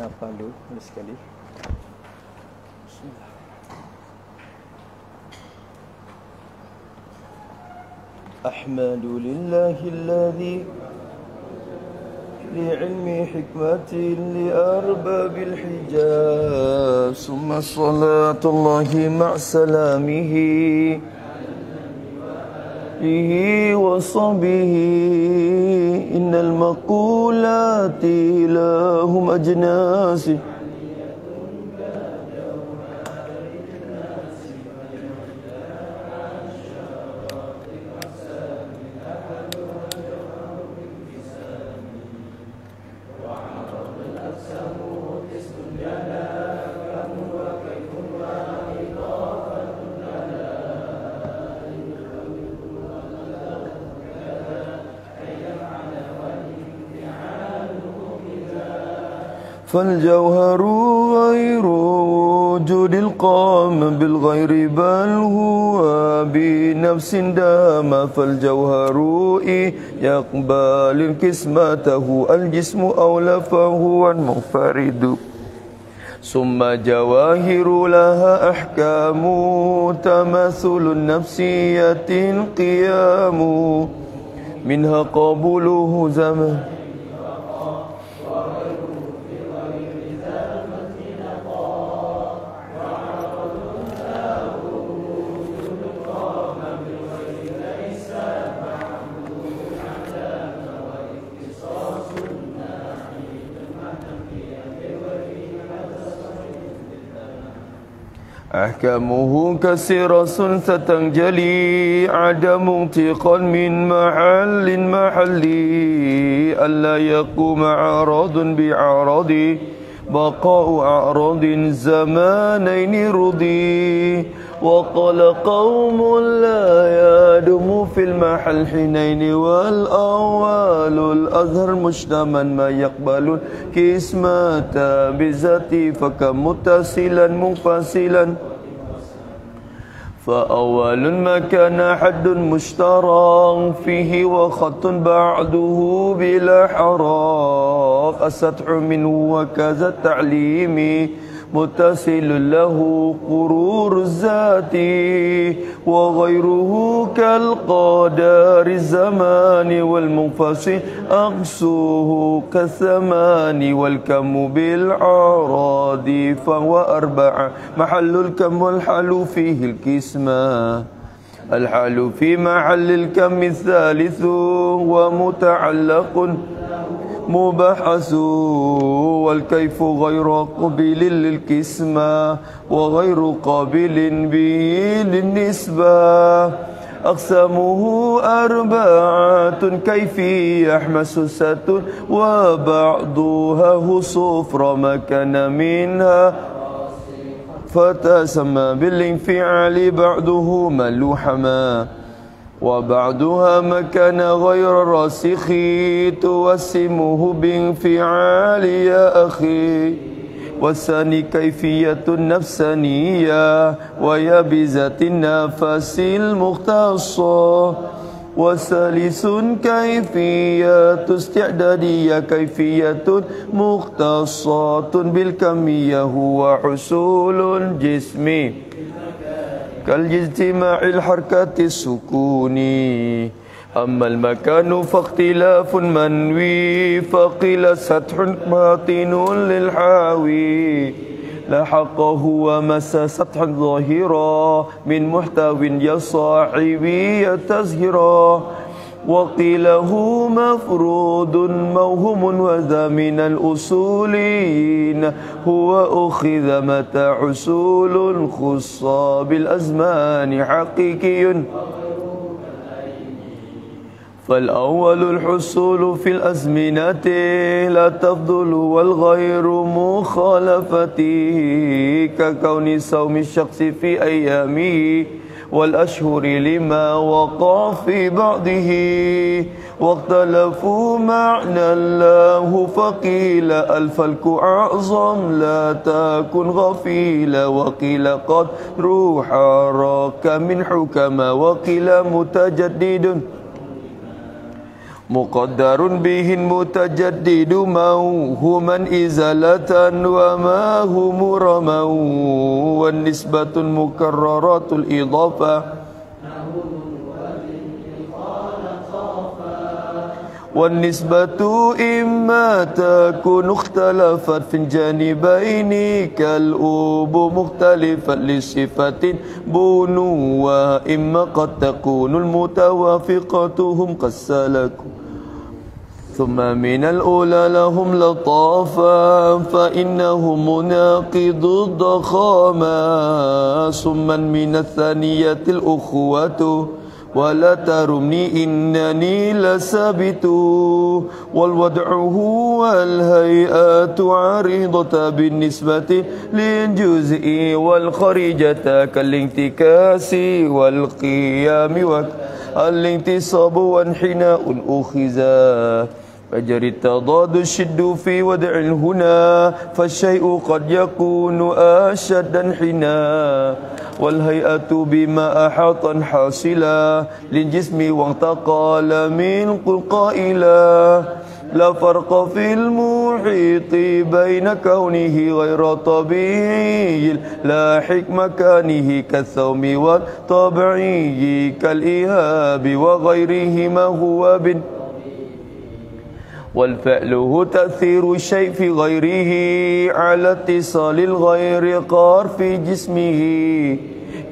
n'as pas l'eau, l'escalier. أحمد لله الذي لعلم حكمة لأرباب الحجاز ثم صلاة الله مع سلامه آله وصبه إن المقولات لهم أجناسه فالجوهر غير وجود القام بالغير بل هو بنفس دام فالجوهر يقبل قسمته الجسم أولى فهو المنفرد ثم جواهر لها أحكام تمثل النفسية القيام منها قبوله زمان أحكامه كسر ستنجلي عدم انتقال من محل محلي ألا يقوم عرض بعرض بقاء أعراض زمانين رضي وقال قوم لا يدم في المحل حنين والأول الأزهر مجتمع ما يقبل كسمة بذاتي فكم متصلا منفصلا فأول ما كان حد مشترى فيه وخط بعده بلا حراق السطح منه وكذا التعليم متصل له قرور ذاتي وغيره كالقدر الزمان والمنفصل أقصوه كثمان والكم بالعراض فهو أربع محل الكم والحل فيه الكسمة الحال في محل الكم الثالث ومتعلق له مبحث والكيف غير قبل للكسمة وغير قابل به للنسبة أقسامه أربعة كيفية ست وبعضها هو صفر كان منها فتسمى بالانفعال بعضه ملوحما وبعدها مكان غير الراسخ توسمه بانفعال يا أخي والثاني كيفية النفسانية ويا بذات النفس المختصة وثالث كيفية استعدادية كيفية مختصة بالكمية هو حصول جسمي كالاجتماع الحركة السكوني أما المكان فاختلاف منوي فقيل سطح باطن للحاوي لحقه ومس سطح ظاهرا من صاحبي يصاحبي تزهرا وقيله مفروض موهم من الأصولين هو أخذ متى عسول خص بالأزمان حقيقي فالأول الحصول في الأزمنة لا تفضل والغير مخالفتي ككون صوم الشخص في أيامه والأشهر لما وقع في بعضه واختلفوا معنى الله فقيل الفلك أعظم لا تكن غفيلا وقيل قد روح راك من حكم وقيل متجدد muqaddarun bihin mutajaddidu mau human izalatan wa ma humuramau wa nisbatun mukarraratul idhafa والنسبة إما تكون اختلفت في الجانبين كالأوب مختلفة لصفة بنو وإما قد تكون المتوافقة هم قد سلكوا ثم من الأولى لهم لطافا فإنه مناقض الضخاما ثم من الثانية الأخوة ولا ترمني إنني لثابت والودع هو الهيئة عريضة بالنسبة للجزء والخريجة كالانتكاس والقيام والانتصاب وانحناء أخذا فجر التضاد الشد في ودع الهنا فالشيء قد يكون أشدا حنا والهيئة بما أحاطا حاصلا للجسم وانتقال من قل قائلا لا فرق في المحيط بين كونه غير طبيعي لا حكم كانه كالثوم والطبعي كالإهاب وغيرهما هو بالنسبة والفعل هو تأثير الشيء في غيره على اتصال الغير قار في جسمه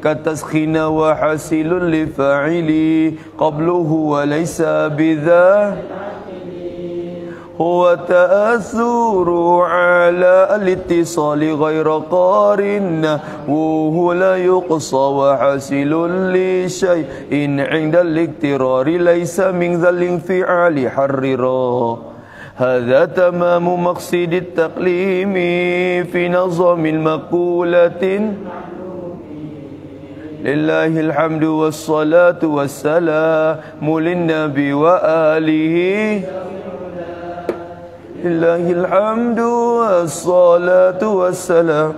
كتسخين وحسيل لفاعله قبله وليس بذا هو تأثر على الاتصال غير قارن وهو لا يقصى وحاسل لشيء عند الاكترار ليس من ذا الانفعال حررا هذا تمام مقصد التقليم في نظم المقولة لله الحمد والصلاة والسلام للنبي وآله لله الحمد والصلاة والسلام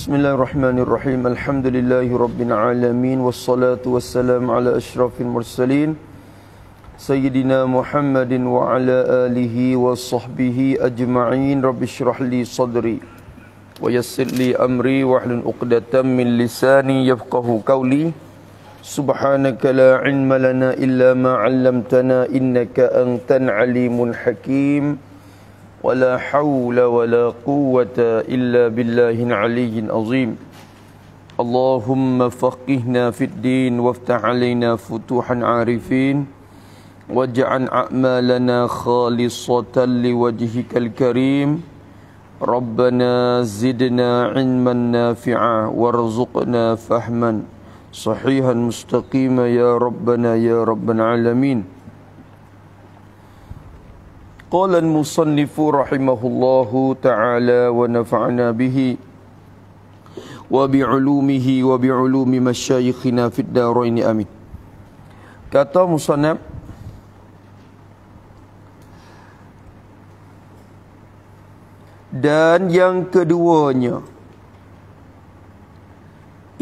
Bismillahirrahmanirrahim. Alhamdulillahirabbil alamin wassalatu wassalamu ala asyrafil mursalin sayyidina Muhammadin wa ala alihi washabbihi ajma'in. Rabbishrahli sadri wayassirli amri wahlul 'uqdatam min lisani yafqahu qawli. Subhanaka la 'ilma lana illa ma 'allamtana innaka antal 'alimul hakim. ولا حول ولا قوة إلا بالله العلي العظيم اللهم فقهنا في الدين وافتح علينا فتوح عارفين واجعل أعمالنا خالصة لوجهك الكريم ربنا زدنا علما نافعا وارزقنا فهما صحيحا مستقيما يا ربنا يا رب العالمين قال المصنف رحمه الله تعالى ونفعنا به وبعلومه وبعلوم مشايخنا في الدارين امين kata musannab dan yang keduanya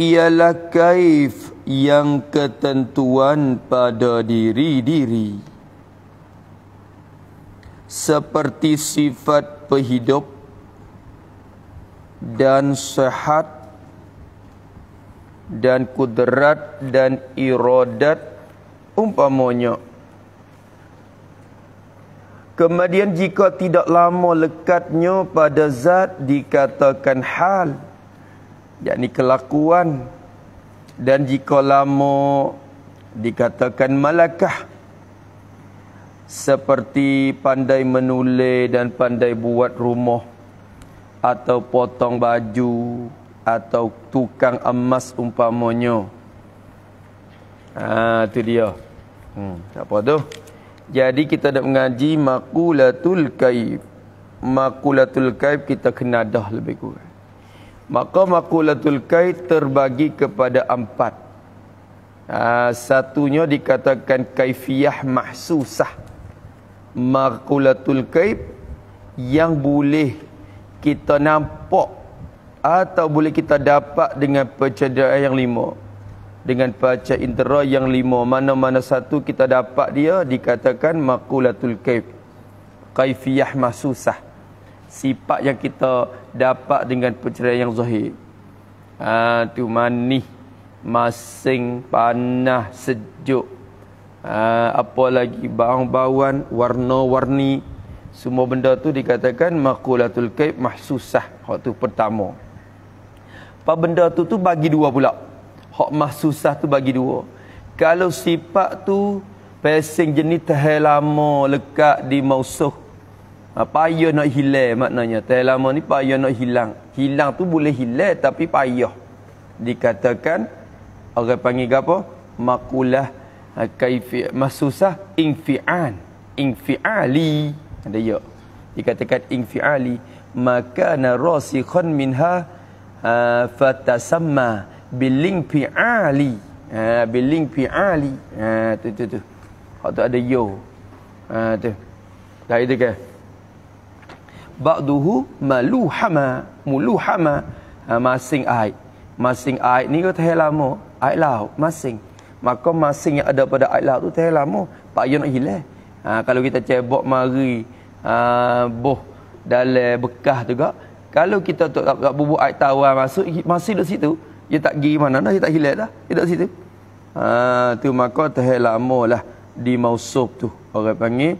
ialah kaif yang ketentuan pada diri-diri seperti sifat pehidup dan sehat dan kudrat dan irodat umpamanya kemudian jika tidak lama lekatnya pada zat dikatakan hal yakni kelakuan dan jika lama dikatakan malakah seperti pandai menulis dan pandai buat rumah atau potong baju atau tukang emas umpamanya. Ah ha, tu dia. Hmm apa tu? Jadi kita nak mengaji makulatul kaif. Makulatul kaif kita kena dah lebih kurang. Maka makulatul kaif terbagi kepada empat. Ah satunya dikatakan kaifiyah mahsusah maqulatul kaib yang boleh kita nampak atau boleh kita dapat dengan pencederaan yang lima dengan baca indera yang lima mana-mana satu kita dapat dia dikatakan maqulatul kaib kaifiyah mahsusah sifat yang kita dapat dengan pencederaan yang zahir ah ha, manih masing panah sejuk Ah, apa lagi bau-bauan warna-warni semua benda tu dikatakan maqulatul kaib mahsusah hak tu pertama apa benda tu tu bagi dua pula hak mahsusah tu bagi dua kalau sifat tu pesing jenis tahe lama lekat di mausuh ah, payah nak hilang maknanya tahe lama ni payah nak hilang hilang tu boleh hilang tapi payah dikatakan orang panggil apa makulah Ah, kaifi masusah infian infiali ada ya dikatakan infiali maka narasikhun minha uh, fatasamma biling fiali uh, ah, biling fiali uh, tu tu tu kau tu ada yo ya. uh, tu dah itu ke ba'duhu maluhama muluhama uh, masing ai masing ai ni kau tahu lama ai lau masing maka masing yang ada pada air laut tu teh lama pak yo nak hilang ha, kalau kita cebok mari ha, boh dalam bekah juga kalau kita tak tak, tak bubuh air tawar lah masuk masih di situ dia tak pergi mana dah dia tak hilang dah dia tak situ ha, tu maka teh lama lah di mausub tu orang panggil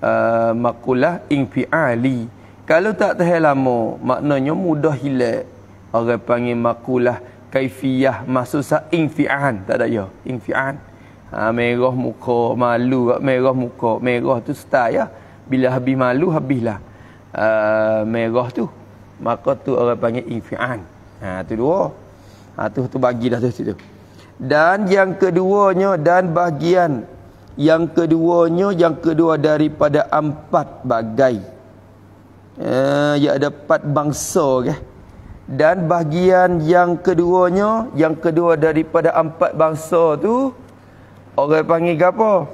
uh, makulah infiali kalau tak teh lama maknanya mudah hilang orang panggil makulah kaifiyah maksud sa infian tak ada ya infian ha, merah muka malu merah muka merah tu start ya bila habis malu habislah uh, merah tu maka tu orang panggil infian ha tu dua ha tu tu bagi dah tu situ dan yang keduanya dan bahagian yang keduanya yang kedua daripada empat bagai uh, ya ada empat bangsa ke okay? dan bahagian yang keduanya yang kedua daripada empat bangsa tu orang panggil gapo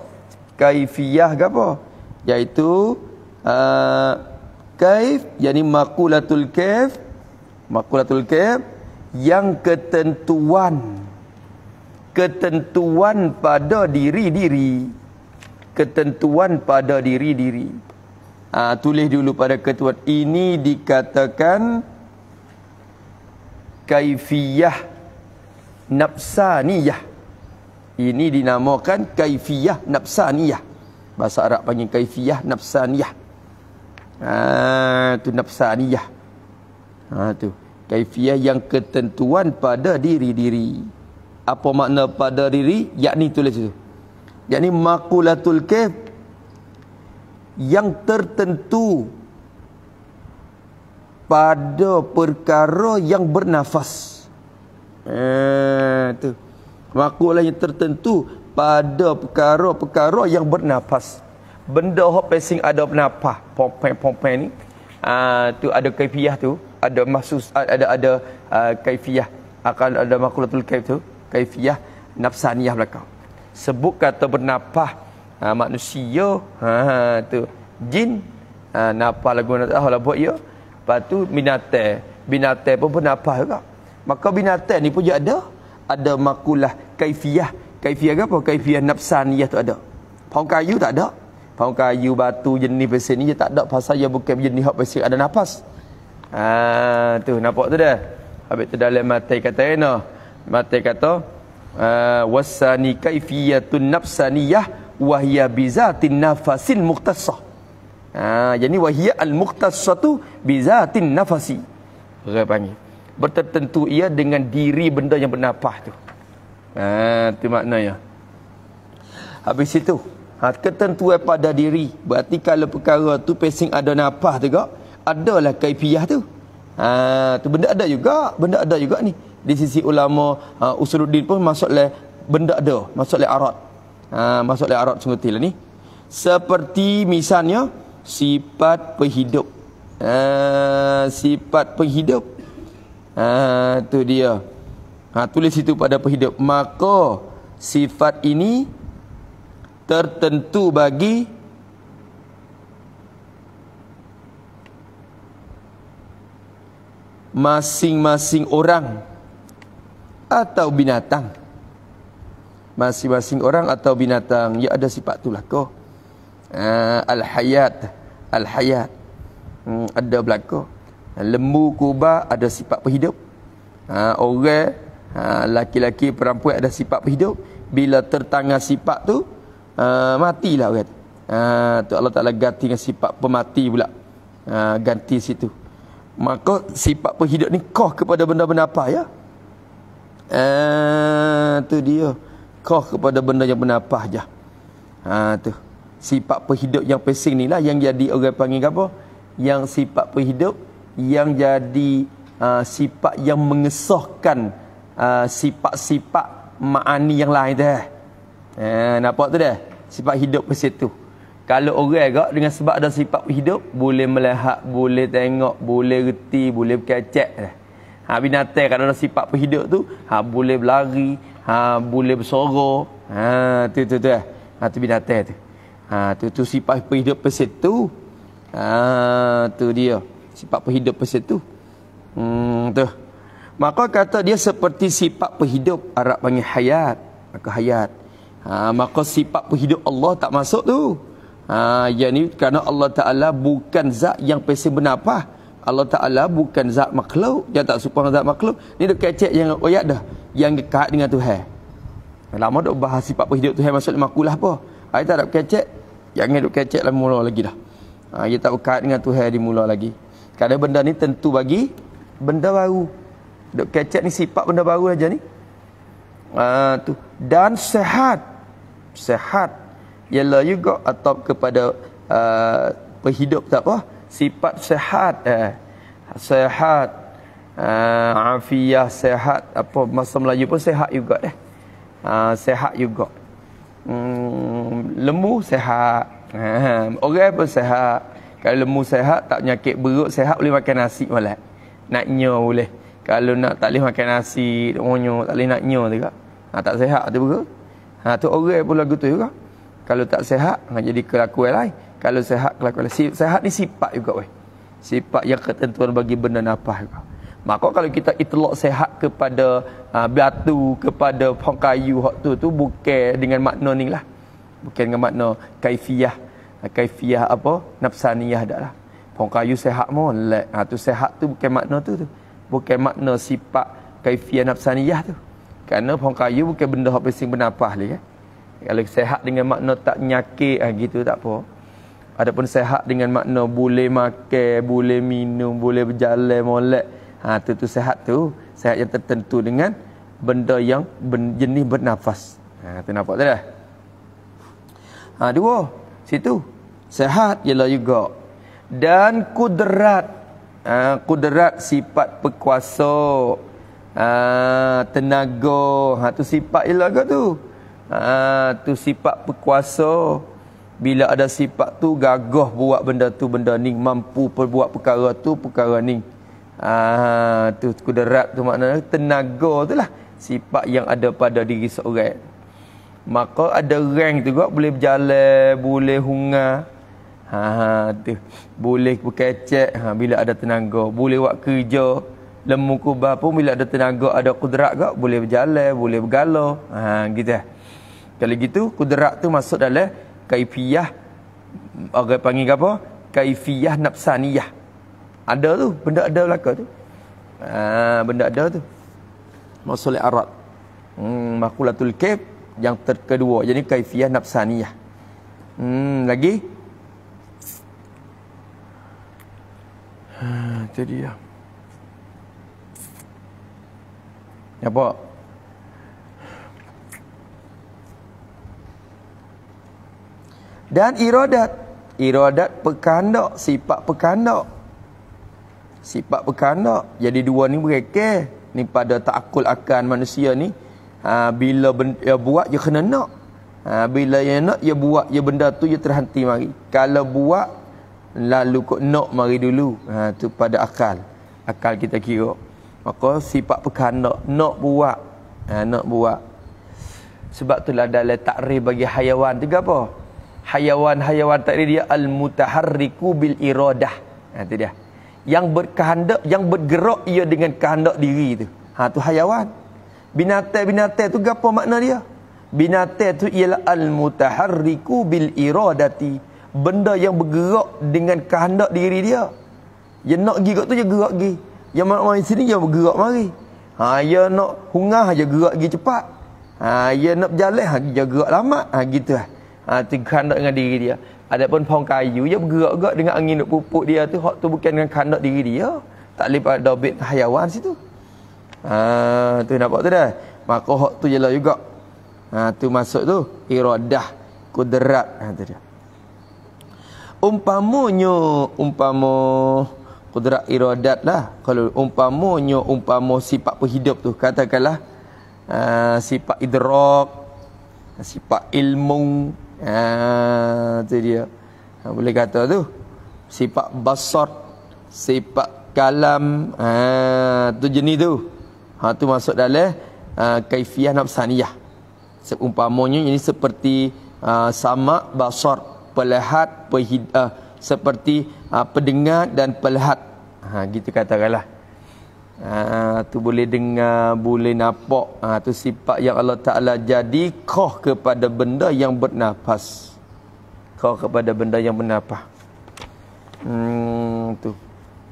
kaifiyah gapo iaitu uh, kaif yakni makulatul kaif makulatul kaif yang ketentuan ketentuan pada diri-diri ketentuan pada diri-diri ha, ah, tulis dulu pada ketua ini dikatakan kaifiyah nafsaniyah. Ini dinamakan kaifiyah nafsaniyah. Bahasa Arab panggil kaifiyah nafsaniyah. Ha tu nafsaniyah. Ha tu kaifiyah yang ketentuan pada diri-diri. Apa makna pada diri? Yakni tulis tu Yakni makulatul kaif yang tertentu pada perkara yang bernafas. Eh, tu. Makulah yang tertentu pada perkara-perkara yang bernafas. Benda hok pesing ada bernafas. Pompeng-pompeng ni. Ah, tu ada kaifiah tu. Ada maksud, ada ada, uh, kaifiah. Akan ah, ada makulatul kaif tu. Kaifiah nafsaniah belakang. Sebut kata bernafas uh, manusia. Ha, tu. Jin. Ha, napa lagu nak tahu lah buat ya. Lepas tu binatang, binatang pun bernafas juga. Maka binatang ni pun ada ada makulah kaifiah. Kaifiah apa? nafsan nafsaniyah tu ada. Pohon kayu tak ada. Pohon kayu batu jenis pasal ni je tak ada pasal dia bukan jenis hak pasal ada nafas. Ah tu nampak tu dah. Habis tu dalam mati kata no, Mati kata ha, wasani kaifiyatun nafsaniyah wahiya bizatin nafasin muktasah. Ha, jadi wahia al-muqtasatu bizatin nafasi. Orang panggil. Bertentu ia dengan diri benda yang bernafas tu. Ha, tu maknanya. Habis itu. Ha, ketentuan pada diri. Berarti kalau perkara tu pesing ada nafas tu kak. Adalah kaipiah tu. Ha, tu benda ada juga. Benda ada juga ni. Di sisi ulama ha, Usuluddin pun masuklah benda ada. Masuklah arat. Ha, masuklah arat sungguh ni. Seperti misalnya. Misalnya sifat penghidup. Ha, sifat penghidup. Ha, tu dia. Ha, tulis itu pada penghidup. Maka sifat ini tertentu bagi masing-masing orang atau binatang. Masing-masing orang atau binatang, ya ada sifat itulah kau uh, al-hayat al-hayat hmm, ada berlaku lembu kuba ada sifat penghidup ha eh, orang uh, laki-laki perempuan ada sifat penghidup bila tertangah sifat tu uh, matilah orang tu ha uh, tu Allah Taala ganti dengan sifat pemati pula uh, ganti situ maka sifat penghidup ni koh kepada benda-benda apa ya eh tu dia koh kepada benda yang bernapas je ha uh, tu sifat perhidup yang pesing ni lah yang jadi orang panggil apa yang sifat perhidup yang jadi uh, sifat yang mengesahkan uh, sifat-sifat maani yang lain dah eh. eh, nampak tu dah sifat hidup pesing tu kalau orang agak dengan sebab ada sifat hidup boleh melihat, boleh tengok, boleh reti, boleh kecek dah. Eh. Ha binatang kalau ada sifat hidup tu, ha boleh berlari, ha boleh bersorok. Ha tu tu tu. Eh. Ha tu binatang tu. Ha tu tu sifat penghidup peset tu. Ha tu dia sifat penghidup peset tu. Hmm tu. Maka kata dia seperti sifat penghidup Arab panggil hayat. Maka hayat. Ha maka sifat penghidup Allah tak masuk tu. Ha yakni kerana Allah Taala bukan zat yang peset bernafas. Allah Taala bukan zat makhluk yang tak suka zat makhluk. Ni dekat kecek yang oiat dah yang dekat dengan Tuhan. Lama dok bahas sifat penghidup Tuhan masuk makulah apa? Hari tak ada kecek Jangan duduk kecek lah mula lagi dah ha, Dia tak berkait dengan Tuhan di mula lagi Kerana benda ni tentu bagi Benda baru Duduk kecek ni sifat benda baru aja ni ha, tu. Dan sehat Sehat Ialah juga atau kepada uh, ha, Perhidup tak apa Sifat sehat eh. Sehat uh, ha, Afiyah sehat apa Masa Melayu pun sehat juga eh. Uh, sehat juga hmm, lembu sehat. Ha, orang pun sehat. Kalau lembu sehat tak penyakit berut, sehat boleh makan nasi malat. Nak nyo boleh. Kalau nak tak boleh makan nasi, monyo, tak boleh nak nyo juga. Ha, tak sehat tu berut. Ha, tu orang pun lagu tu juga. Kalau tak sehat, ha, jadi kelakuan lain. Kalau sehat, kelakuan lain. Sehat ni sifat juga weh. Sifat yang ketentuan bagi benda nafas juga. Ha. Maka kalau kita itlok sehat kepada uh, batu, kepada pohon kayu hak tu tu bukan dengan makna ni lah. Bukan dengan makna kaifiyah. Kaifiyah apa? Nafsaniyah dah lah. Pohon kayu sehat mo, lek. Ha, tu sehat tu bukan makna tu tu. Bukan makna sifat kaifiyah nafsaniyah tu. Kerana pohon kayu bukan benda hak pesing bernafas lagi. Eh? Kalau sehat dengan makna tak nyakit ah gitu tak apa. Adapun sehat dengan makna boleh makan, boleh minum, boleh berjalan molek ha, tu tu sehat tu sehat yang tertentu dengan benda yang ben, jenis bernafas ha, tu nampak tak dah ha, dua situ sehat ialah juga dan kudrat ha, kudrat sifat perkuasa ha, tenaga ha, tu sifat ialah ke tu ha, tu sifat perkuasa bila ada sifat tu gagah buat benda tu benda ni mampu perbuat perkara tu perkara ni Ah tu kudarat tu maknanya tenaga tu lah sifat yang ada pada diri seorang. Maka ada rang tu juga boleh berjalan, boleh hunga. Ha tu. Boleh berkecek ha, bila ada tenaga, boleh buat kerja. Lemu kubah pun bila ada tenaga, ada kudrat juga boleh berjalan, boleh bergala. Ha ah, gitu. Lah. Kalau gitu kudrat tu masuk dalam kaifiah. orang panggil apa? Kaifiah nafsaniyah. Ada tu, benda ada Melaka tu. Ha, benda ada tu. Masalah Arab. Hmm, Makulatul Kaif yang terkedua. Jadi kaifiyah nafsaniyah. Hmm, lagi? Ha, jadi ya. Apa? Dan iradat. Iradat pekandak, sifat pekandak sifat berkanak jadi dua ni berekeh ni pada takakul akan manusia ni ha, bila ben, ya buat je ya kena nak ha, bila ya nak ya buat ya benda tu ya terhenti mari kalau buat lalu kok nak mari dulu ha, tu pada akal akal kita kira maka sifat berkanak nak buat ha, nak buat sebab tu itulah dalam takrif bagi haiwan tu apa haiwan-haiwan takrif dia al-mutaharriku bil iradah ha, itu dia yang berkehendak yang bergerak ia dengan kehendak diri tu. Ha tu hayawan. Binatang-binatang tu gapo makna dia? Binatang tu ialah al-mutaharriku bil iradati. Benda yang bergerak dengan kehendak diri dia. Yang nak pergi kat tu je gerak pergi. Yang mak mari sini yang bergerak mari. Ha ya nak hungah aja gerak pergi cepat. Ha ya nak berjalan ha gerak lama ha gitu ah. Ha tu kehendak dengan diri dia. Adapun pohon kayu dia bergerak-gerak dengan angin duk pupuk dia tu hak tu bukan dengan kanak diri dia. Tak boleh pada bit hayawan situ. Ha tu nampak tu dah. Maka hak tu jelah juga. Ha tu masuk tu iradah kudrat ha tu dia. Umpamanya umpama kudrat irodat lah. Kalau umpamanya umpama sifat penghidup tu katakanlah uh, sifat idrak sifat ilmu Ah, tu dia. Ha, boleh kata tu. Sifat basar, sifat kalam, ha, tu jenis tu. Ha, tu masuk dalam ha, kaifiyah nafsaniyah. Seumpamanya ini seperti ha, sama basar, pelihat, pehid, ha, seperti ha, pendengar dan pelihat. Ha, gitu katakanlah. Haa, ah, tu boleh dengar, boleh nampak. Haa, ah, tu sifat yang Allah Ta'ala jadi koh kepada benda yang bernafas. Koh kepada benda yang bernafas. Hmm, tu.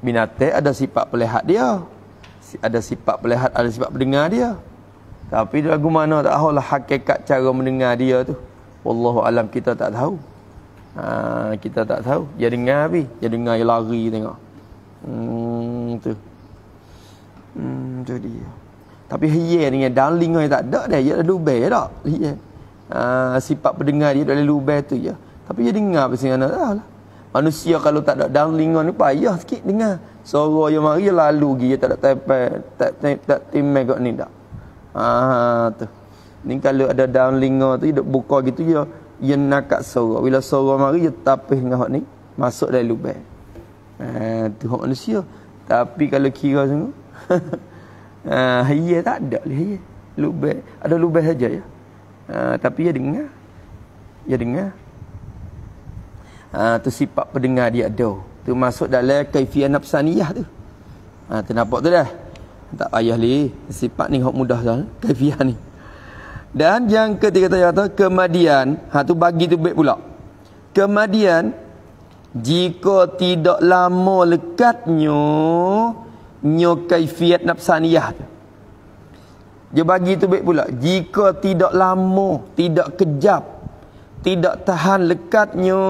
Binate ada sifat pelihat dia. Ada sifat pelihat, ada sifat mendengar dia. Tapi lagu mana tak tahu lah hakikat cara mendengar dia tu. Wallahu alam kita tak tahu. Ha, kita tak tahu. Dia dengar habis. Dia dengar, dia lari tengok. Hmm, tu. Hmm, tu dia. Tapi hiye ni yang darling ni tak ada dia, dia dah lubeh ya, tak? Hiye. Uh, sifat pendengar dia dah lubeh tu ya. Tapi dia dengar pasal anak dah lah. Manusia kalau tak ada darling ni payah sikit dengar. Suara yang mari lalu gi tak ada tepe, tak tak tak time kat ni dah. Ah tu. Ni kalau ada darling tu dia buka gitu ya, dia nak suara. Bila suara mari dia tapih dengan hok ni masuk dalam lubang. Ah tu hok manusia. Tapi kalau kira sungguh Ah uh, hiye tak ada lah hiye. Lubeh, ada lubeh saja ya. Uh, tapi ia dengar. Ia dengar. uh, ah, tu sifat pendengar dia ada. Tu masuk dalam kaifiyah nafsaniyah tu. Ah uh, ternampak tu dah. Tak ayah li sifat ni hok mudah dah kaifiyah ni. Dan yang ketiga tadi ya, kata kemudian ha tu bagi tu baik pula. kemudian jika tidak lama lekatnya nyokaifiat nafsaniyah tu. Dia bagi tu baik pula. Jika tidak lama, tidak kejap, tidak tahan lekatnya,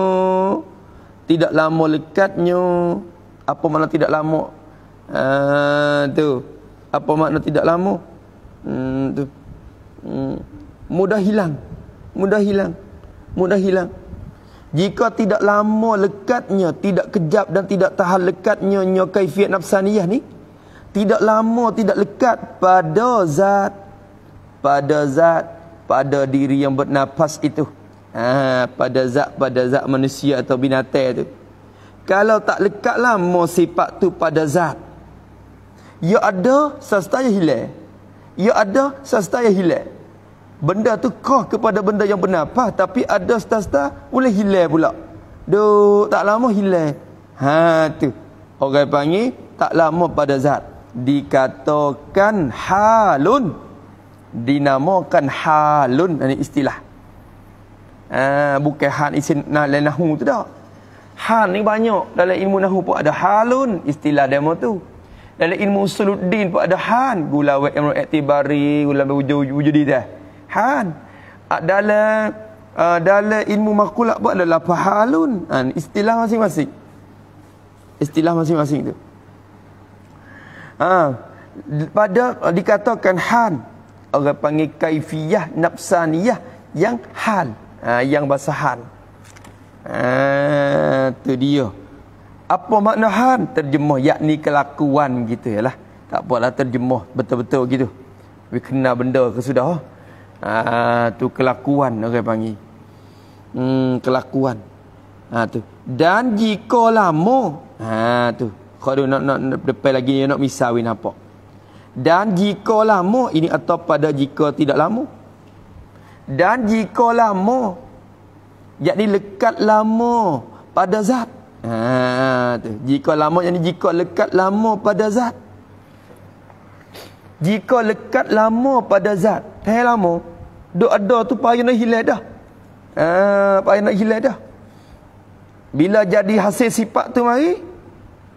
tidak lama lekatnya, apa makna tidak lama? Uh, tu. Apa makna tidak lama? Hmm, tu. Hmm. Mudah hilang. Mudah hilang. Mudah hilang. Jika tidak lama lekatnya, tidak kejap dan tidak tahan lekatnya nyokaifiat nafsaniyah ni, tidak lama tidak lekat pada zat pada zat pada diri yang bernafas itu ha, pada zat pada zat manusia atau binatang itu kalau tak lekat lama sifat tu pada zat ia ya ada sastaya hilang ia ya ada sastaya hilang benda tu kah kepada benda yang bernafas tapi ada sastaya boleh hilang pula duk tak lama hilang ha tu orang panggil tak lama pada zat dikatakan halun dinamakan halun ini istilah uh, bukan han isin na lenahu tu dah han ni banyak dalam ilmu nahu pun ada halun istilah demo tu dalam ilmu usuluddin pun ada han gula wa imru iktibari gula wujud wujud dia han ah, dalam uh, dalam ilmu makulak pun ada lapah halun uh, istilah masing-masing istilah masing-masing tu ha, pada dikatakan hal, orang panggil kaifiyah nafsaniyah yang hal ha, yang bahasa hal ha, tu dia apa makna hal? terjemah yakni kelakuan gitu lah tak apalah terjemah betul-betul gitu we kena benda ke sudah oh. ha, tu kelakuan orang panggil hmm, kelakuan ha, tu dan jika lama ha, tu kalau nak nak depan lagi nak misal we apa. Dan jika lama ini atau pada jika tidak lama. Dan jika lama jadi lekat lama pada zat. Ha tu. Jika lama yang jika lekat lama pada zat. Jika lekat lama pada zat. Tak lama. Duk ada tu payah nak hilang dah. Ha payah nak hilang dah. Bila jadi hasil sifat tu mari,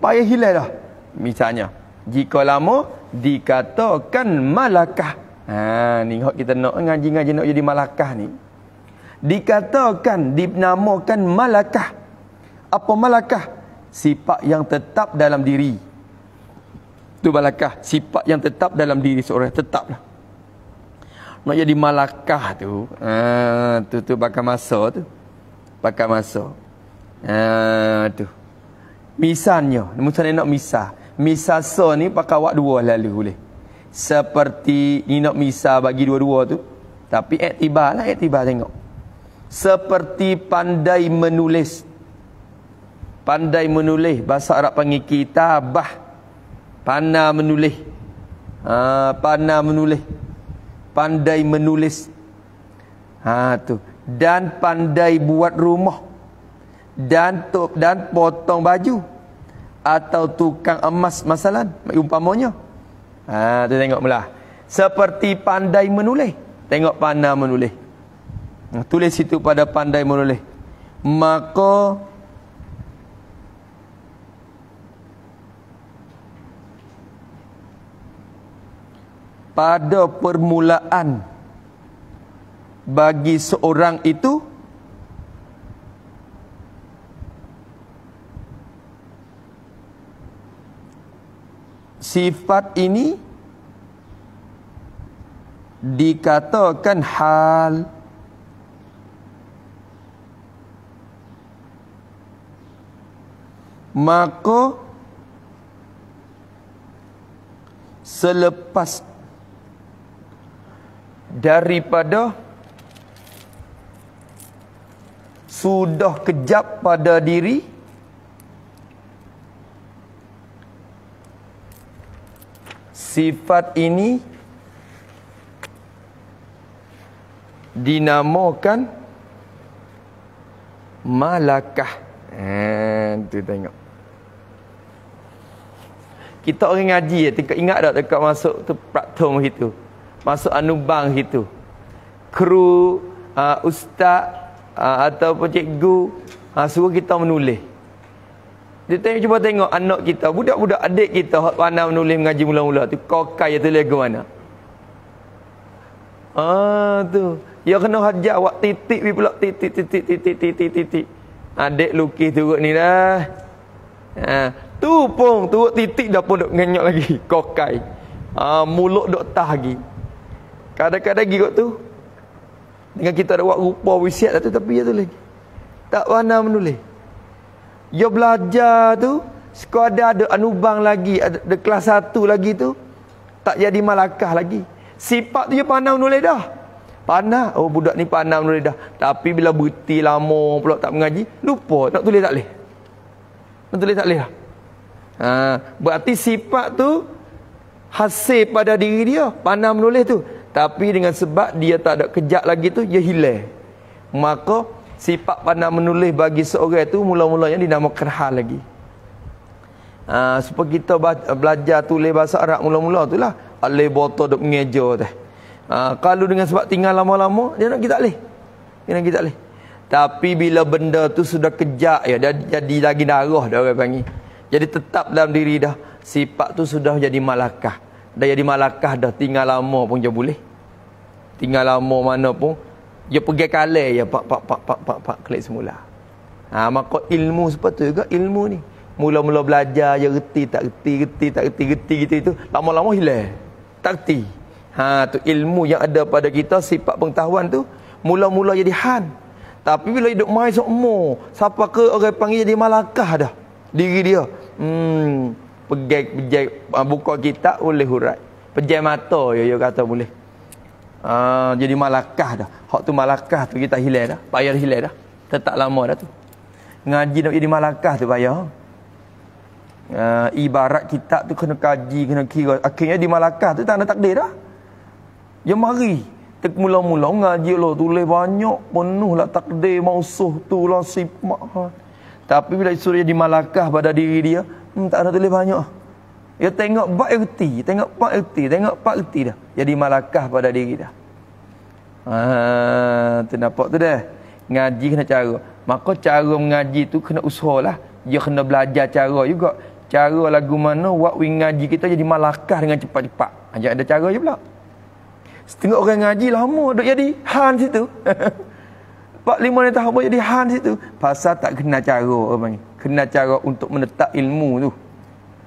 payah hilai dah. Misalnya, jika lama dikatakan malakah. Ha ni hok kita nak ngaji-ngaji nak jadi malakah ni. Dikatakan dinamakan malakah. Apa malakah? Sifat yang tetap dalam diri. Tu malakah, sifat yang tetap dalam diri seorang tetap lah. Nak jadi malakah tu, ha tu tu bakal masa tu. Bakal masa. Ha tu. Uh, Misalnya, nombor saya nak misal. Misal so ni pakai awak dua lalu boleh. Seperti ni nak misal bagi dua-dua tu. Tapi aktibar lah, aktibar tengok. Seperti pandai menulis. Pandai menulis. Bahasa Arab panggil kitabah. Pandai menulis. Ha, pandai menulis. Pandai menulis. Ha, tu. Dan pandai buat rumah. Pandai buat rumah dan dan potong baju atau tukang emas masalan umpamanya ha tu tengok mula seperti pandai menulis tengok pandai menulis tulis situ pada pandai menulis maka pada permulaan bagi seorang itu sifat ini dikatakan hal maka selepas daripada sudah kejap pada diri sifat ini dinamakan malakah. Hmm, tu tengok. Kita orang ngaji ya, eh, tengok ingat tak dekat masuk tu praktum itu. Masuk anubang itu. Kru, uh, ustaz uh, ataupun cikgu uh, suruh kita menulis. Dia tanya cuba tengok anak kita, budak-budak adik kita hak pandai menulis mengaji mula-mula tu kau kaya tu lego mana? Ah tu. Ya kena hajar awak titik bila pula titik titik titik titik titik. Adik lukis turut ni dah. Ha, tu pun turut titik dah pun dok ngenyok lagi kokai. Ah ha, mulut dok tah lagi. Kadang-kadang gigot tu. Dengan kita ada buat rupa wisiat lah tu tapi ya tu lagi. Tak mana menulis. You belajar tu sekolah ada anubang lagi ada, ada kelas satu lagi tu Tak jadi malakah lagi Sifat tu you pandang nulis dah Pandang Oh budak ni pandang nulis dah Tapi bila berhenti lama pula tak mengaji Lupa nak tulis tak boleh Nak tulis tak boleh lah ha, Berarti sifat tu Hasil pada diri dia Pandang nulis tu Tapi dengan sebab dia tak ada kejap lagi tu Dia hilang Maka sifat pandang menulis bagi seorang itu mula-mulanya dinamakan hal lagi. Ha, supaya kita belajar tulis bahasa Arab mula-mula itulah. Alih botol duk mengeja tu. Ha, ah, kalau dengan sebab tinggal lama-lama, dia nak kita alih. Dia nak kita alih. Tapi bila benda tu sudah kejak, ya, dia jadi lagi darah dah orang panggil. Jadi tetap dalam diri dah. Sifat tu sudah jadi malakah. Dah jadi malakah dah tinggal lama pun je boleh. Tinggal lama mana pun dia pergi kala ya pak pak pak pak pak pak klik semula ha maka ilmu sepatu juga ilmu ni mula-mula belajar je reti tak reti reti tak reti reti gitu itu lama-lama hilang tak reti ha tu ilmu yang ada pada kita sifat pengetahuan tu mula-mula jadi han tapi bila hidup mai sok mo siapa ke orang panggil jadi malakah dah diri dia hmm pegai pejai buka kitab oleh hurai, pejai mata ya ya kata boleh Uh, jadi malakah dah. Hak tu malakah tu kita hilang dah. Bayar hilang dah. Tetap lama dah tu. Ngaji nak jadi malakah tu bayar. Uh, ibarat kitab tu kena kaji, kena kira. Akhirnya di malakah tu tak ada takdir dah. Dia mari. Mula-mula ngaji lah. Tulis banyak. Penuh lah takdir. Mausuh tu lah. Sipmak. Tapi bila suruh jadi malakah pada diri dia. Hmm, tak ada tulis banyak dia tengok Pak erti, tengok Pak erti, tengok Pak erti dah. Jadi malakah pada diri dah. Haa, nampak tu dah. Ngaji kena cara. Maka cara mengaji tu kena usaha lah. Dia kena belajar cara juga. Cara lagu mana, buat wing ngaji kita jadi malakah dengan cepat-cepat. Ajak ha, ada cara je pula. Setengah orang ngaji lama duduk jadi han situ. 45 ni tahun pun jadi han situ. Pasal tak kena cara. Kena cara untuk menetap ilmu tu.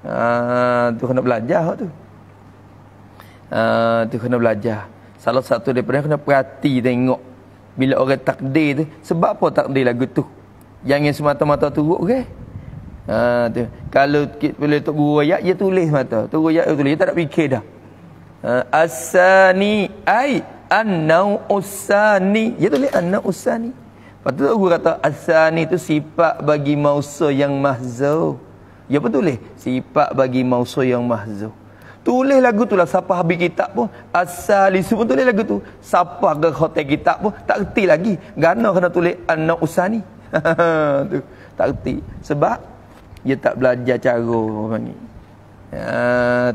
Ah, tu kena belajar tu. Ah, tu kena belajar. Salah satu daripada kena perhati tengok bila orang takdir tu sebab apa takdir lagu tu. Jangan semata-mata turun ke? Ha, tu. Kalau kita boleh tok guru ayat dia tulis mata. Tok guru ayat dia tulis dia tak ada fikir dah. Uh, asani ai annau usani. Dia tulis annau usani. Lepas guru kata asani tu sifat bagi mausa yang mahzuh. Ya betul leh Sifat bagi mausul yang mahzuh Tulis lagu tu lah Sapa habis kitab pun asal Asalisu pun tulis lagu tu Sapa ke hotel kitab pun Tak kerti lagi Gana kena tulis Anak usani tu. Tak kerti Sebab Dia tak belajar cara orang ni ha, ya,